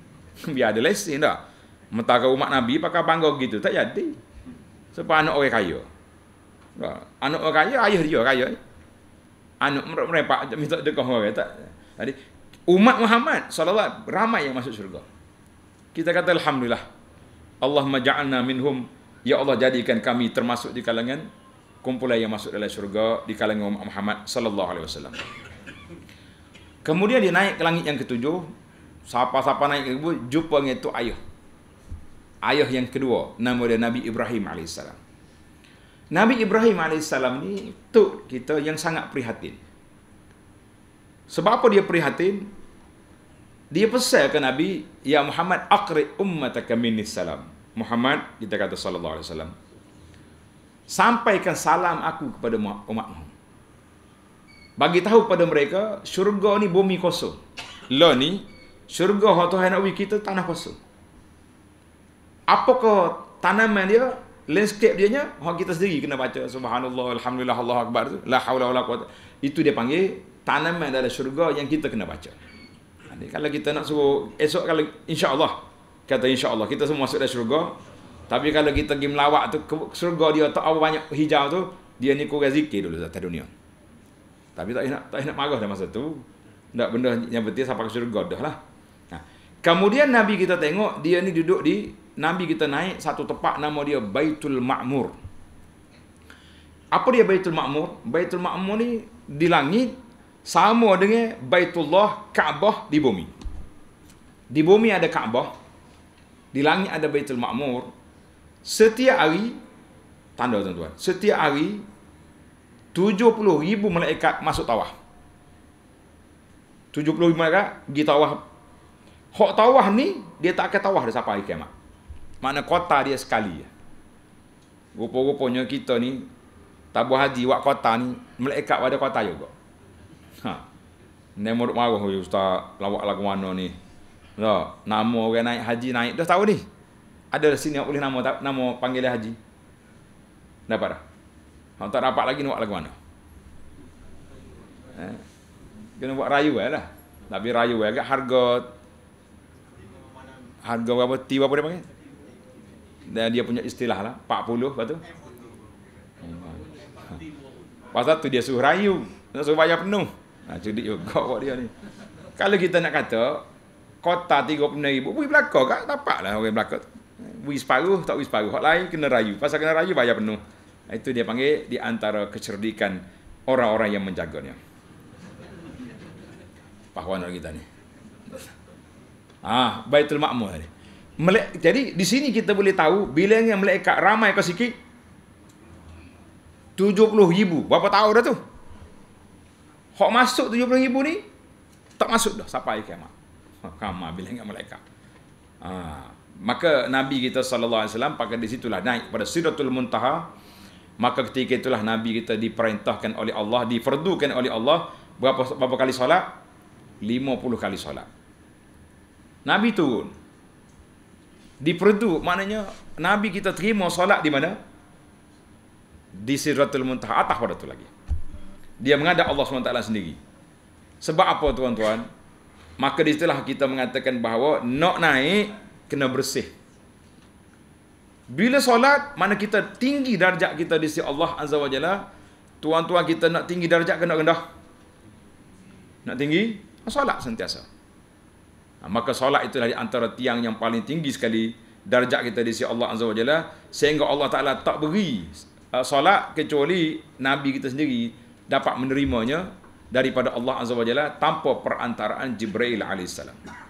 biar ada lesen dah. Mentaka umat Nabi pakai bangga gitu tak jadi. Sebab anak orang kaya. Lah, anak orang kaya ayah dia kaya. Anak merepak minta dekah orang tak. Jadi umat Muhammad sallallahu ramai yang masuk surga. Kita kata alhamdulillah. Allahumma ja'alna minhum ya Allah jadikan kami termasuk di kalangan kumpulan yang masuk dalam syurga di kalangan umat Muhammad sallallahu alaihi wasallam. Kemudian dia naik ke langit yang ketujuh, siapa-siapa naik ke jumpa dengan itu ayah. Ayah yang kedua, nama dia Nabi Ibrahim alaihissalam. Nabi Ibrahim alaihissalam ni tu kita yang sangat prihatin. Sebab apa dia prihatin? Dia pesan ke Nabi, "Ya Muhammad, aqri ummataka minni salam." Muhammad kita kata sallallahu alaihi wasallam, sampaikan salam aku kepada umatmu. Bagi tahu pada mereka, syurga ni bumi kosong. Lo ni, syurga yang Tuhan nak kita tanah kosong. Apakah tanaman dia, landscape dia, orang kita sendiri kena baca subhanallah alhamdulillah Allah akbar tu la haula Allah quwata itu dia panggil tanaman dalam syurga yang kita kena baca Jadi, kalau kita nak suruh esok kalau insyaallah kata insyaallah kita semua masuk dalam syurga tapi kalau kita pergi melawak tu, surga dia tak apa banyak hijau tu, dia ni kurang zikir dulu atas dunia. Tapi tak nak tak nak marah dah masa tu. Tak benda yang penting sampai ke surga dah lah. Nah, ha. kemudian Nabi kita tengok, dia ni duduk di, Nabi kita naik satu tempat nama dia Baitul Ma'mur. Apa dia Baitul Ma'mur? Baitul Ma'mur ni di langit, sama dengan Baitullah Kaabah di bumi. Di bumi ada Kaabah, di langit ada Baitul Ma'mur, Setiap hari Tanda tuan-tuan Setiap hari 70 ribu malaikat masuk tawah 70 ribu malaikat pergi tawah Hak tawah ni Dia tak akan tawah dah siapa hari kiamat Makna kota dia sekali Rupa-rupanya kita ni Tabuh haji buat kota ni Malaikat pada kota juga ha. Nemur marah Ustaz lawak lagu mana ni Tak, lah, nama orang naik haji naik dah tahu ni ada sini yang boleh nama tak, nama panggil haji. Dapat dah. Hang tak dapat lagi nak lagu mana? Eh? Kena buat rayu eh, lah. Tapi rayu eh, agak harga harga berapa ti berapa dia panggil? Dan dia punya istilah lah, 40 lepas tu. Pasal tu dia suruh rayu, dia suruh bayar penuh. Nah, cerdik juga buat dia ni. Kalau kita nak kata, kota 30 ribu, pergi belakang kan? Dapat lah orang belakang Wis paruh tak wis paruh. Hak lain kena rayu. Pasal kena rayu bayar penuh. Itu dia panggil di antara kecerdikan orang-orang yang menjaganya. Pahwan orang kita ni. Ah, Baitul Ma'mur ni. Melek, jadi di sini kita boleh tahu bila yang melekat ramai ke sikit 70 ribu. Berapa tahu dah tu? Hak masuk 70 ribu ni tak masuk dah sampai kiamat. Ha, Kamar bila yang melekat. Ah. Maka Nabi kita sallallahu alaihi wasallam pakai di situlah naik pada Sidratul Muntaha. Maka ketika itulah Nabi kita diperintahkan oleh Allah, diperdukan oleh Allah berapa berapa kali solat? 50 kali solat. Nabi turun. Diperdu maknanya Nabi kita terima solat di mana? Di Sidratul Muntaha atas pada tu lagi. Dia menghadap Allah SWT sendiri. Sebab apa tuan-tuan? Maka di situlah kita mengatakan bahawa nak naik kena bersih. Bila solat, mana kita tinggi darjat kita di sisi Allah Azza wa Jalla, tuan-tuan kita nak tinggi darjat kena rendah. Nak tinggi? Solat sentiasa. Ha, maka solat itulah di antara tiang yang paling tinggi sekali darjat kita di sisi Allah Azza wa Jalla, sehingga Allah Ta'ala tak beri uh, solat kecuali Nabi kita sendiri dapat menerimanya daripada Allah Azza wa Jalla tanpa perantaraan Jibril alaihissalam.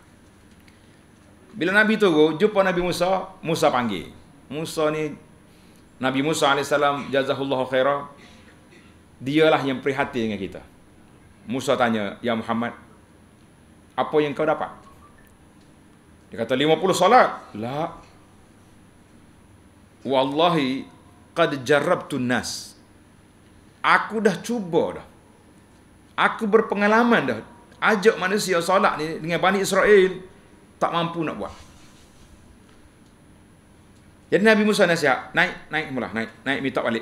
Bila Nabi turun, jumpa Nabi Musa, Musa panggil. Musa ni, Nabi Musa AS, jazahullah khaira, dialah yang prihatin dengan kita. Musa tanya, Ya Muhammad, apa yang kau dapat? Dia kata, 50 solat. La. Wallahi, qad jarabtu nas. Aku dah cuba dah. Aku berpengalaman dah. Ajak manusia solat ni dengan Bani Israel tak mampu nak buat. Jadi Nabi Musa nasihat, naik, naik mula, naik, naik minta balik.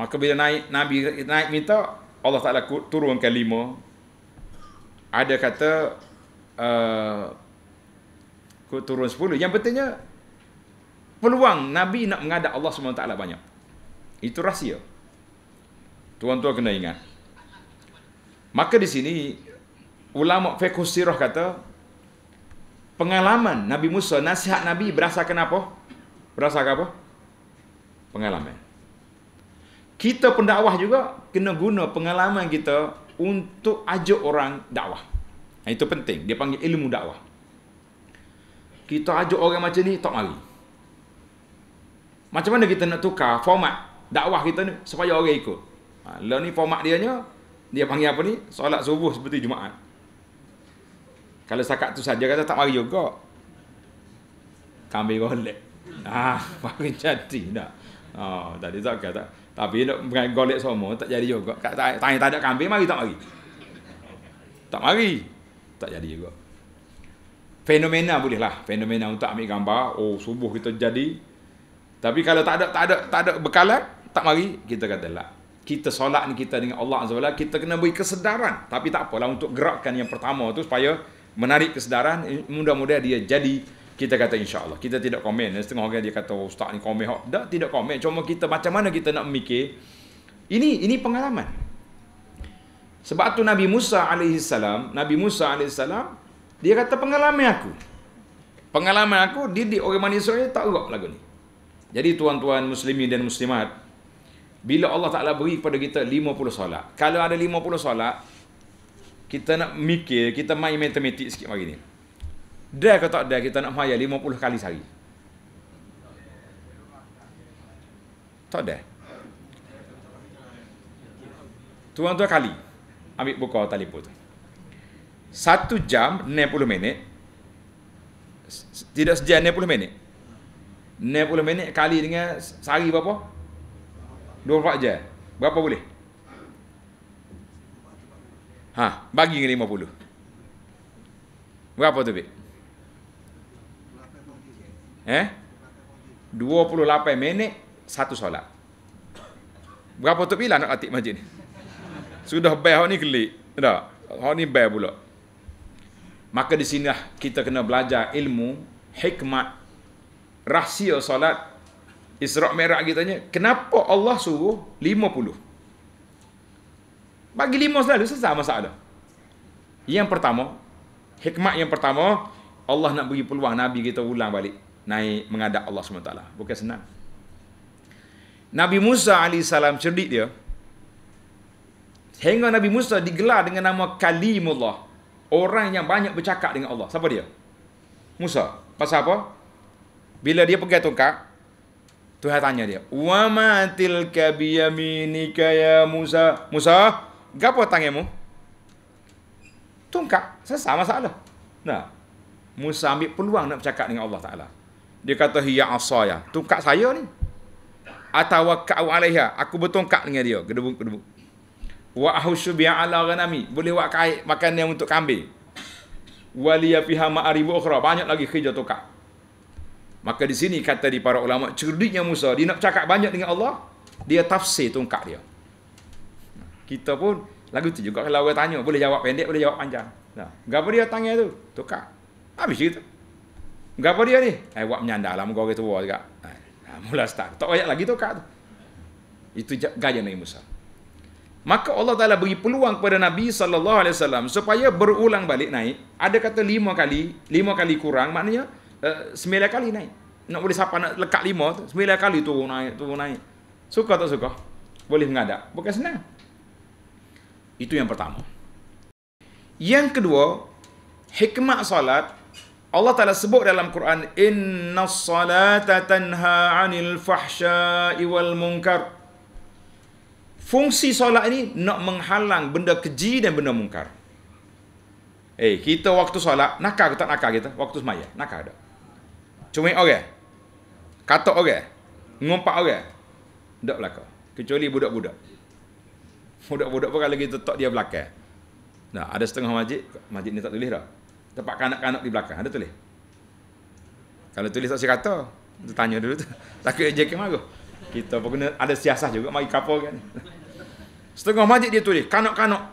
Maka bila naik, Nabi naik minta, Allah Ta'ala ke lima. Ada kata, uh, turun sepuluh. Yang pentingnya, peluang Nabi nak mengadap Allah SWT banyak. Itu rahsia. Tuan-tuan kena ingat. Maka di sini, ulama fiqh sirah kata, pengalaman Nabi Musa, nasihat Nabi berasakan apa? Berasakan apa? Pengalaman. Kita pendakwah juga kena guna pengalaman kita untuk ajak orang dakwah. Nah, itu penting. Dia panggil ilmu dakwah. Kita ajak orang macam ni, tak mari. Macam mana kita nak tukar format dakwah kita ni supaya orang ikut? Ha, lah ni format dia ni, dia panggil apa ni? Solat subuh seperti Jumaat. Kalau setakat tu saja kata tak mari juga. kami golek. Ah, mari jadi dah. Oh, ha, tadi tak kata. Tapi nak bukan golek semua tak jadi juga. Kak tanya tak ada kambing mari tak mari. Tak mari. Tak jadi juga. Fenomena boleh lah. Fenomena untuk ambil gambar, oh subuh kita jadi. Tapi kalau tak ada tak ada tak ada bekalan, tak mari kita kata lah. Kita solat ni kita dengan Allah Azza kita kena beri kesedaran. Tapi tak apalah untuk gerakkan yang pertama tu supaya menarik kesedaran mudah-mudahan dia jadi kita kata insya Allah kita tidak komen setengah orang dia kata oh, ustaz ni komen hok tak tidak komen cuma kita macam mana kita nak memikir ini ini pengalaman sebab tu Nabi Musa alaihi salam Nabi Musa alaihi salam dia kata pengalaman aku pengalaman aku didik orang Bani Israel tak erok lagu ni jadi tuan-tuan muslimin dan muslimat bila Allah Taala beri kepada kita 50 solat kalau ada 50 solat kita nak mikir, kita main matematik sikit hari ni. Dah ke tak dah kita nak maya 50 kali sehari? Tak dah. Tuan tuan kali ambil buka telefon tu. Satu jam 60 minit. Tidak sejam 60 minit. 60 minit kali dengan sehari berapa? 24 jam. Berapa boleh? Ha, bagi ke 50. Berapa tu, Bik? Eh? 28 minit satu solat. Berapa tu bila nak atik masjid ni? Sudah bayar hok ni kelik. Tak. Hok ni bayar pula. Maka di sinilah kita kena belajar ilmu, hikmat, rahsia solat Isra' Merah kitanya. Kenapa Allah suruh 50? Bagi lima selalu selesai masalah. Yang pertama, hikmat yang pertama, Allah nak bagi peluang Nabi kita ulang balik. Naik mengadap Allah SWT. Bukan senang. Nabi Musa AS cerdik dia. Hingga Nabi Musa digelar dengan nama Kalimullah. Orang yang banyak bercakap dengan Allah. Siapa dia? Musa. Pasal apa? Bila dia pergi tongkat, Tuhan tanya dia, "Wa ma tilka bi yaminika ya Musa?" Musa, Gapo tangemu, mu? Tungkap. Selesai masalah. Nah. Musa ambil peluang nak bercakap dengan Allah Ta'ala. Dia kata, Hiya asaya. Tungkap saya ni. Atawa ka'u alaiha. Aku bertungkap dengan dia. Gedebuk, gedebuk. Wa ahushu ala ghanami. Boleh buat kait makanan untuk kambing. Waliya fiha ma'aribu ukhra. Banyak lagi kerja tukar. Maka di sini kata di para ulama cerdiknya Musa, dia nak cakap banyak dengan Allah, dia tafsir tungkap dia kita pun lagu tu juga kalau orang tanya boleh jawab pendek boleh jawab panjang nah gapo dia tanya tu tukar habis cerita gapo dia ni eh buat menyandar lah muka orang tua juga nah, eh, mula start tak banyak lagi tukar tu itu gaya Nabi Musa maka Allah Taala beri peluang kepada Nabi sallallahu alaihi wasallam supaya berulang balik naik ada kata lima kali lima kali kurang maknanya uh, sembilan kali naik nak boleh siapa nak lekat lima tu sembilan kali turun naik turun naik suka tak suka boleh mengadap bukan senang itu yang pertama. Yang kedua, hikmah salat Allah Taala sebut dalam Quran inna salata tanha 'anil fahsya'i wal munkar. Fungsi solat ini nak menghalang benda keji dan benda mungkar. Eh, kita waktu solat nakal ke tak nakal kita waktu semaya? Nakal tak? Cuma orang. Okay. Katok orang. Okay. Ngompak orang. Okay. Tak berlaku. Kecuali budak-budak. Budak-budak pun kalau kita tok dia belakang. Nah, ada setengah masjid, masjid ni tak tulis dah. Tempat kanak-kanak di belakang, ada tulis. Kalau tulis tak saya kata, tanya dulu tu. Takut dia jeke marah. Kita pun kena ada siasah juga mari kapal kan. Setengah masjid dia tulis, kanak-kanak.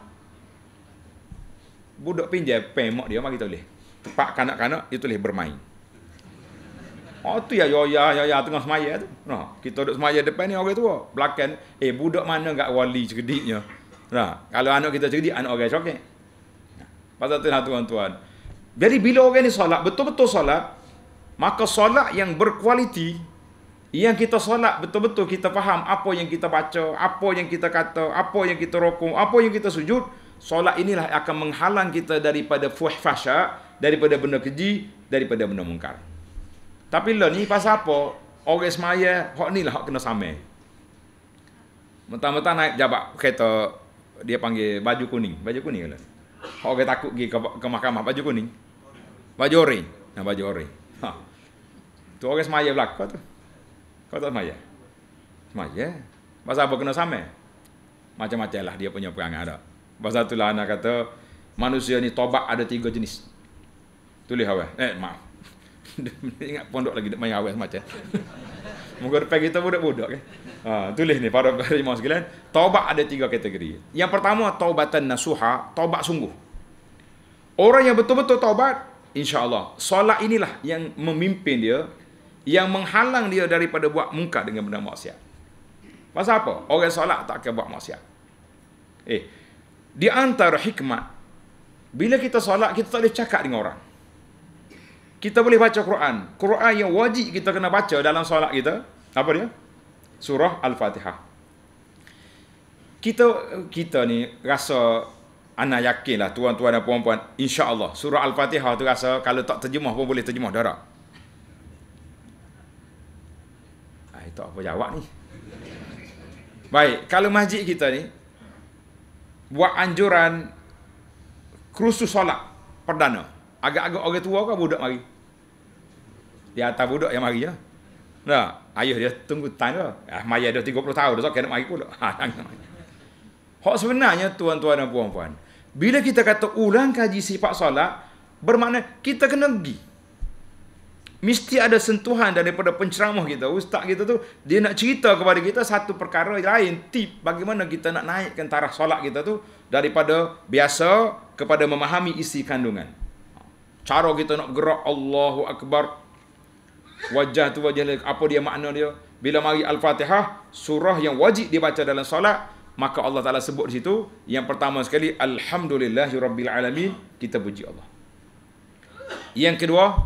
Budak pinjam pemak dia mari tulis. Tempat kanak-kanak dia tulis bermain. Oh tu ya ya ya ya, ya tengah semaya tu. Nah, kita duduk semaya depan ni orang tua. Belakang eh budak mana gak wali cerdiknya. Nah, kalau anak kita cerdik anak orang cokek. Nah, pasal tu lah, tuan-tuan. Jadi bila orang ni solat betul-betul solat, maka solat yang berkualiti yang kita solat betul-betul kita faham apa yang kita baca, apa yang kita kata, apa yang kita rokong, apa yang kita sujud, solat inilah akan menghalang kita daripada fuhfasha, daripada benda keji, daripada benda mungkar. Tapi lo ni pasal apa? Orang semaya, hak ni lah hak kena sama. Mentah-mentah naik jabat kereta, dia panggil baju kuning. Baju kuning ke lah. Orang takut pergi ke, ke mahkamah, baju kuning. Baju orang. Nah, baju orang. Ha. Tu orang semaya belakang tu. Kau tak semaya? Semaya. Pasal apa kena sama? Macam-macam lah dia punya perangai ada. Pasal lah anak kata, manusia ni tobat ada tiga jenis. Tulis apa? Eh, maaf ingat pondok lagi main awal macam. Moga depan kita budak-budak kan. Eh. Ha, tulis ni para imam sekalian, taubat ada tiga kategori. Yang pertama taubatan nasuha, taubat sungguh. Orang yang betul-betul taubat, insya-Allah, solat inilah yang memimpin dia yang menghalang dia daripada buat muka dengan benda maksiat. Pasal apa? Orang solat tak akan buat maksiat. Eh, di antara hikmat bila kita solat kita tak boleh cakap dengan orang kita boleh baca Quran. Quran yang wajib kita kena baca dalam solat kita. Apa dia? Surah Al-Fatihah. Kita kita ni rasa anak yakin lah tuan-tuan dan puan-puan. Insya Allah surah Al-Fatihah tu rasa kalau tak terjemah pun boleh terjemah darah. Ay, tak ah, apa jawab ni. Baik, kalau masjid kita ni buat anjuran kursus solat perdana agak-agak orang tua kan budak mari. Di atas budak yang mari ya. Nah, ayah dia tunggu tan ke. Ah, maya dah 30 tahun dah sok nak mari pula. Ha, Hak sebenarnya tuan-tuan dan puan-puan. Bila kita kata ulang kaji sifat solat, bermakna kita kena pergi. Mesti ada sentuhan daripada penceramah kita, ustaz kita tu, dia nak cerita kepada kita satu perkara lain, tip bagaimana kita nak naikkan taraf solat kita tu daripada biasa kepada memahami isi kandungan cara kita nak gerak Allahu Akbar wajah tu wajah apa dia makna dia bila mari al-Fatihah surah yang wajib dibaca dalam solat maka Allah Taala sebut di situ yang pertama sekali Alhamdulillah alhamdulillahirabbil alamin kita puji Allah yang kedua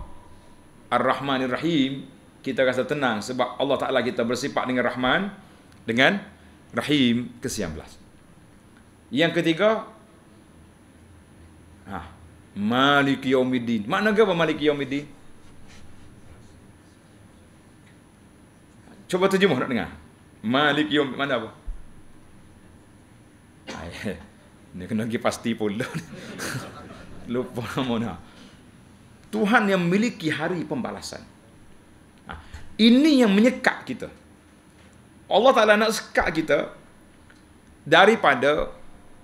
ar-rahmanir rahim kita rasa tenang sebab Allah Taala kita bersifat dengan rahman dengan rahim ke-19 yang ketiga ha Maliki Yaumiddin. Makna apa Maliki Yaumiddin? Coba terjemah nak dengar. Maliki Yaumiddin. Mana apa? Ini kena pergi pasti pula. Lupa mana. Tuhan yang memiliki hari pembalasan. Ha. Ini yang menyekat kita. Allah Ta'ala nak sekat kita daripada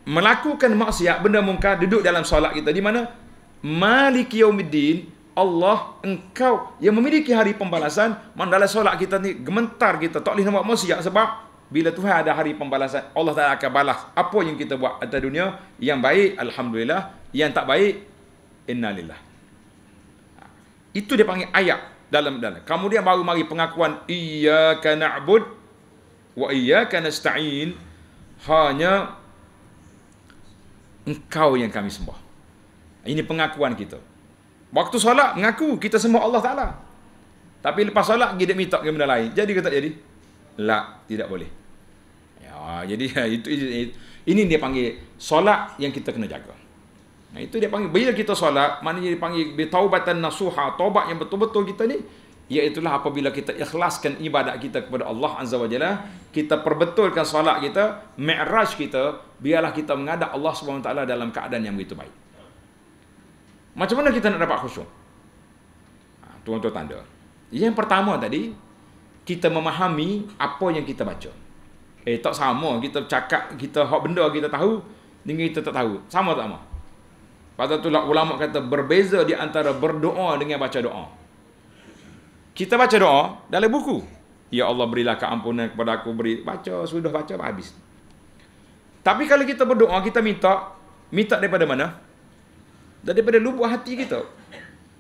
melakukan maksiat benda mungkar duduk dalam solat kita di mana maliki yaumiddin Allah engkau yang memiliki hari pembalasan man dalam solat kita ni gemetar kita tak boleh nak buat maksiat sebab bila Tuhan ada hari pembalasan Allah Taala akan balas apa yang kita buat atas dunia yang baik alhamdulillah yang tak baik innalillah itu dia panggil ayat dalam dalam kemudian baru mari pengakuan iyyaka na'bud wa iyyaka nasta'in hanya engkau yang kami sembah. Ini pengakuan kita. Waktu solat, mengaku kita sembah Allah Ta'ala. Tapi lepas solat, kita minta ke benda lain. Jadi ke jadi? Lah, tidak boleh. Ya, jadi itu, itu, itu, ini dia panggil solat yang kita kena jaga. Nah, itu dia panggil bila kita solat, mana dia panggil bertaubatan nasuha, taubat yang betul-betul kita ni Iaitulah apabila kita ikhlaskan ibadat kita kepada Allah Azza wa Jalla, kita perbetulkan solat kita, mi'raj kita, biarlah kita menghadap Allah Subhanahu Taala dalam keadaan yang begitu baik. Macam mana kita nak dapat khusyuk? Ha, tuan-tuan tanda. Yang pertama tadi, kita memahami apa yang kita baca. Eh, tak sama. Kita cakap, kita hak benda kita tahu, dengan kita tak tahu. Sama tak sama? Pada itulah ulama kata berbeza di antara berdoa dengan baca doa kita baca doa dalam buku. Ya Allah berilah keampunan kepada aku beri baca sudah baca habis. Tapi kalau kita berdoa kita minta minta daripada mana? Daripada lubuk hati kita.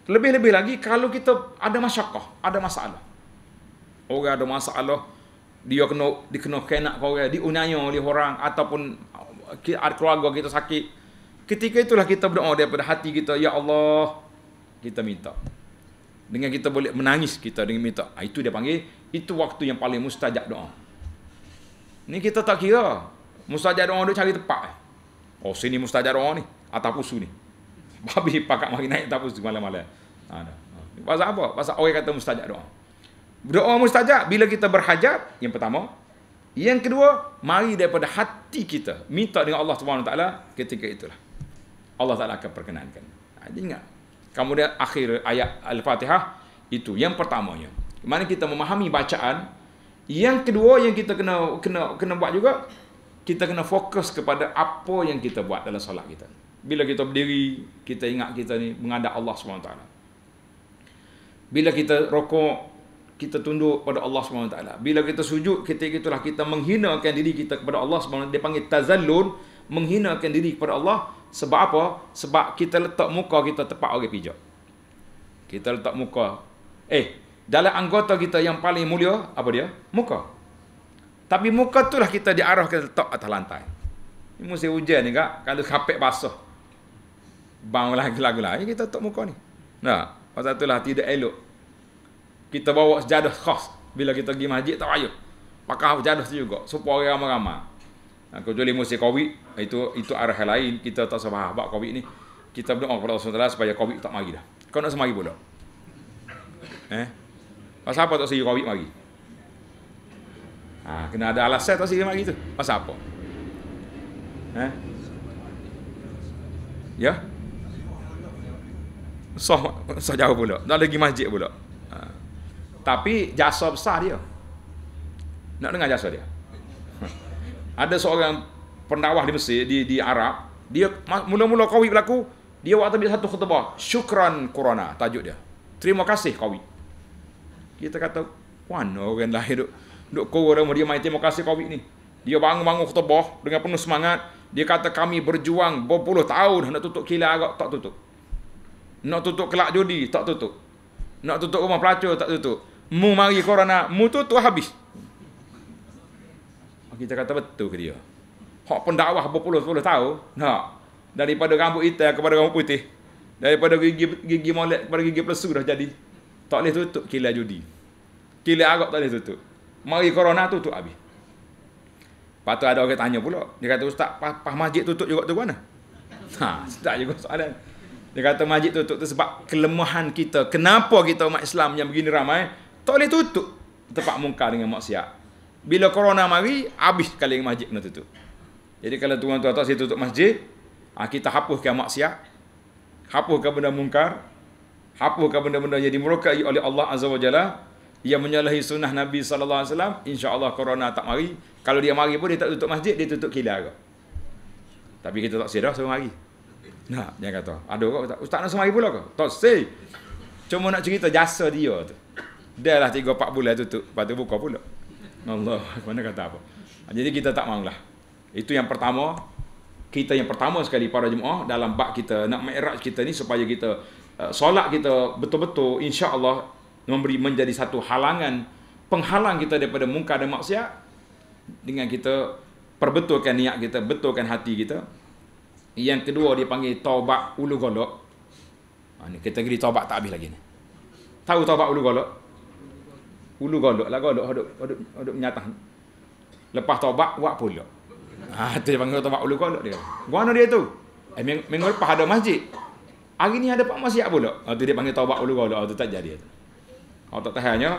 Lebih-lebih lagi kalau kita ada masyarakat, ada masalah. Orang ada masalah, dia kena dikena kena kau orang, diunaya oleh orang ataupun keluarga kita sakit. Ketika itulah kita berdoa daripada hati kita, Ya Allah, kita minta dengan kita boleh menangis kita dengan minta ah, itu dia panggil itu waktu yang paling mustajab doa ni kita tak kira mustajab doa dia cari tempat oh sini mustajab doa ni atas pusu ni babi pakak mari naik atas pusu malam-malam ada ha, ha. pasal apa pasal orang kata mustajab doa doa mustajab bila kita berhajat yang pertama yang kedua mari daripada hati kita minta dengan Allah Subhanahu taala ketika itulah Allah taala akan perkenankan jadi ha, ingat kemudian akhir ayat Al-Fatihah itu yang pertamanya. Mana kita memahami bacaan, yang kedua yang kita kena kena kena buat juga kita kena fokus kepada apa yang kita buat dalam solat kita. Bila kita berdiri, kita ingat kita ni menghadap Allah SWT. Bila kita rokok, kita tunduk pada Allah SWT. Bila kita sujud, kita itulah kita menghinakan diri kita kepada Allah SWT. Dia panggil tazallun menghinakan diri kepada Allah sebab apa? Sebab kita letak muka kita tepat orang pijak. Kita letak muka. Eh, dalam anggota kita yang paling mulia apa dia? Muka. Tapi muka itulah kita diarahkan letak atas lantai. Ini musim hujan ni kak, kalau kapek basah. Bang lagi lagu lain kita letak muka ni. Nah, pasal itulah tidak elok. Kita bawa sejadah khas bila kita pergi masjid tak payah. Pakai sejadah tu juga supaya ramai-ramai. Ha, kecuali musim COVID, itu itu arah lain. Kita tak sabar bab COVID ni. Kita berdoa kepada Allah SWT supaya COVID tak mari dah. Kau nak semari pula? Eh? Pasal apa tak sedia COVID mari? Ha, kena ada alasan tak sedia mari tu. Pasal apa? Eh? Ya? So, so jauh pula. Nak lagi masjid pula. Ha. Tapi jasa besar dia. Nak dengar jasa dia? ada seorang pendakwah di Mesir di di Arab dia mula-mula kawi berlaku dia waktu ambil satu khutbah syukran corona tajuk dia terima kasih kawi kita kata wan orang lahir duk duk korang dia main terima kasih kawi ni dia bangun-bangun khutbah dengan penuh semangat dia kata kami berjuang berpuluh tahun nak tutup kilang agak tak tutup nak tutup kelak judi tak tutup nak tutup rumah pelacur tak tutup mu mari corona mu tutup habis kita kata betul ke dia? Hak pendakwah berpuluh-puluh tahu. Nah, daripada rambut hitam kepada rambut putih, daripada gigi gigi molek kepada gigi pelesu dah jadi. Tak boleh tutup kilang judi. Kilang Arab tak boleh tutup. Mari corona tutup habis. Lepas ada orang tanya pula. Dia kata, Ustaz, pas, pas masjid tutup juga tu mana? Ha, sedap juga soalan. Dia kata, masjid tutup tu sebab kelemahan kita. Kenapa kita umat Islam yang begini ramai? Tak boleh tutup tempat muka dengan maksiat bila corona mari habis yang masjid benda tu jadi kalau tuan-tuan tak saya tutup masjid ah, kita hapuskan maksiat hapuskan benda mungkar hapuskan benda-benda jadi murka oleh Allah Azza wa Jalla yang menyalahi sunnah Nabi saw. alaihi wasallam insyaallah corona tak mari kalau dia mari pun dia tak tutup masjid dia tutup kilang tapi kita tak sedar semua mari nah dia kata ada ke ustaz ustaz nak semari pula ke tak sei cuma nak cerita jasa dia tu dah lah 3 4 bulan tutup lepas tu buka pula Allah, mana kata apa? Jadi kita tak maulah. Itu yang pertama. Kita yang pertama sekali para jemaah dalam bak kita nak merak kita ni supaya kita uh, solat kita betul-betul insya-Allah memberi menjadi satu halangan penghalang kita daripada muka dan maksiat dengan kita perbetulkan niat kita, betulkan hati kita. Yang kedua dia panggil taubat ulu golok. Ha, ni kita kiri taubat tak habis lagi ni. Tahu taubat ulu golok? Hulu gondok lah gondok hodok hodok hodok menyatah. Lepas tobat buat pula. Ha tu dia panggil tobat hulu gondok dia. Guano dia tu. Eh mengor pas ada masjid. Hari ni ada pak masjid pula. Ha tu dia panggil tobat hulu gondok. Ha tu tak jadi. Ha tak tahannya.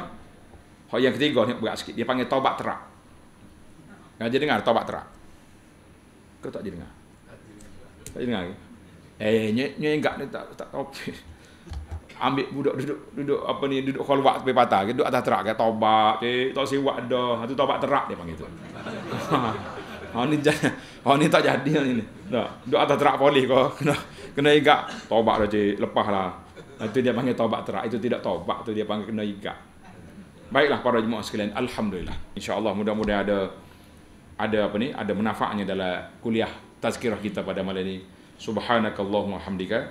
Ha yang ketiga ni berat sikit. Dia panggil tobat terak. Ngaji kan, dengar tobat terak. Kau tak jadi dengar. Tak jadi dengar. Eh nyek nyek ni tak tak okey ambil budak duduk duduk apa ni duduk khulwat sampai patah duduk atas terak kata tobat cik tak siwak dah satu tobat terak dia panggil tu ha ni jangan ha ni tak jadi ni tak duduk atas terak polis kau kena kena igak tobat dah cik lepaslah itu dia panggil tobat terak itu tidak tobat tu dia panggil kena igak baiklah para jemaah sekalian alhamdulillah insyaallah mudah-mudahan ada ada apa ni ada manfaatnya dalam kuliah tazkirah kita pada malam ini subhanakallahumma hamdika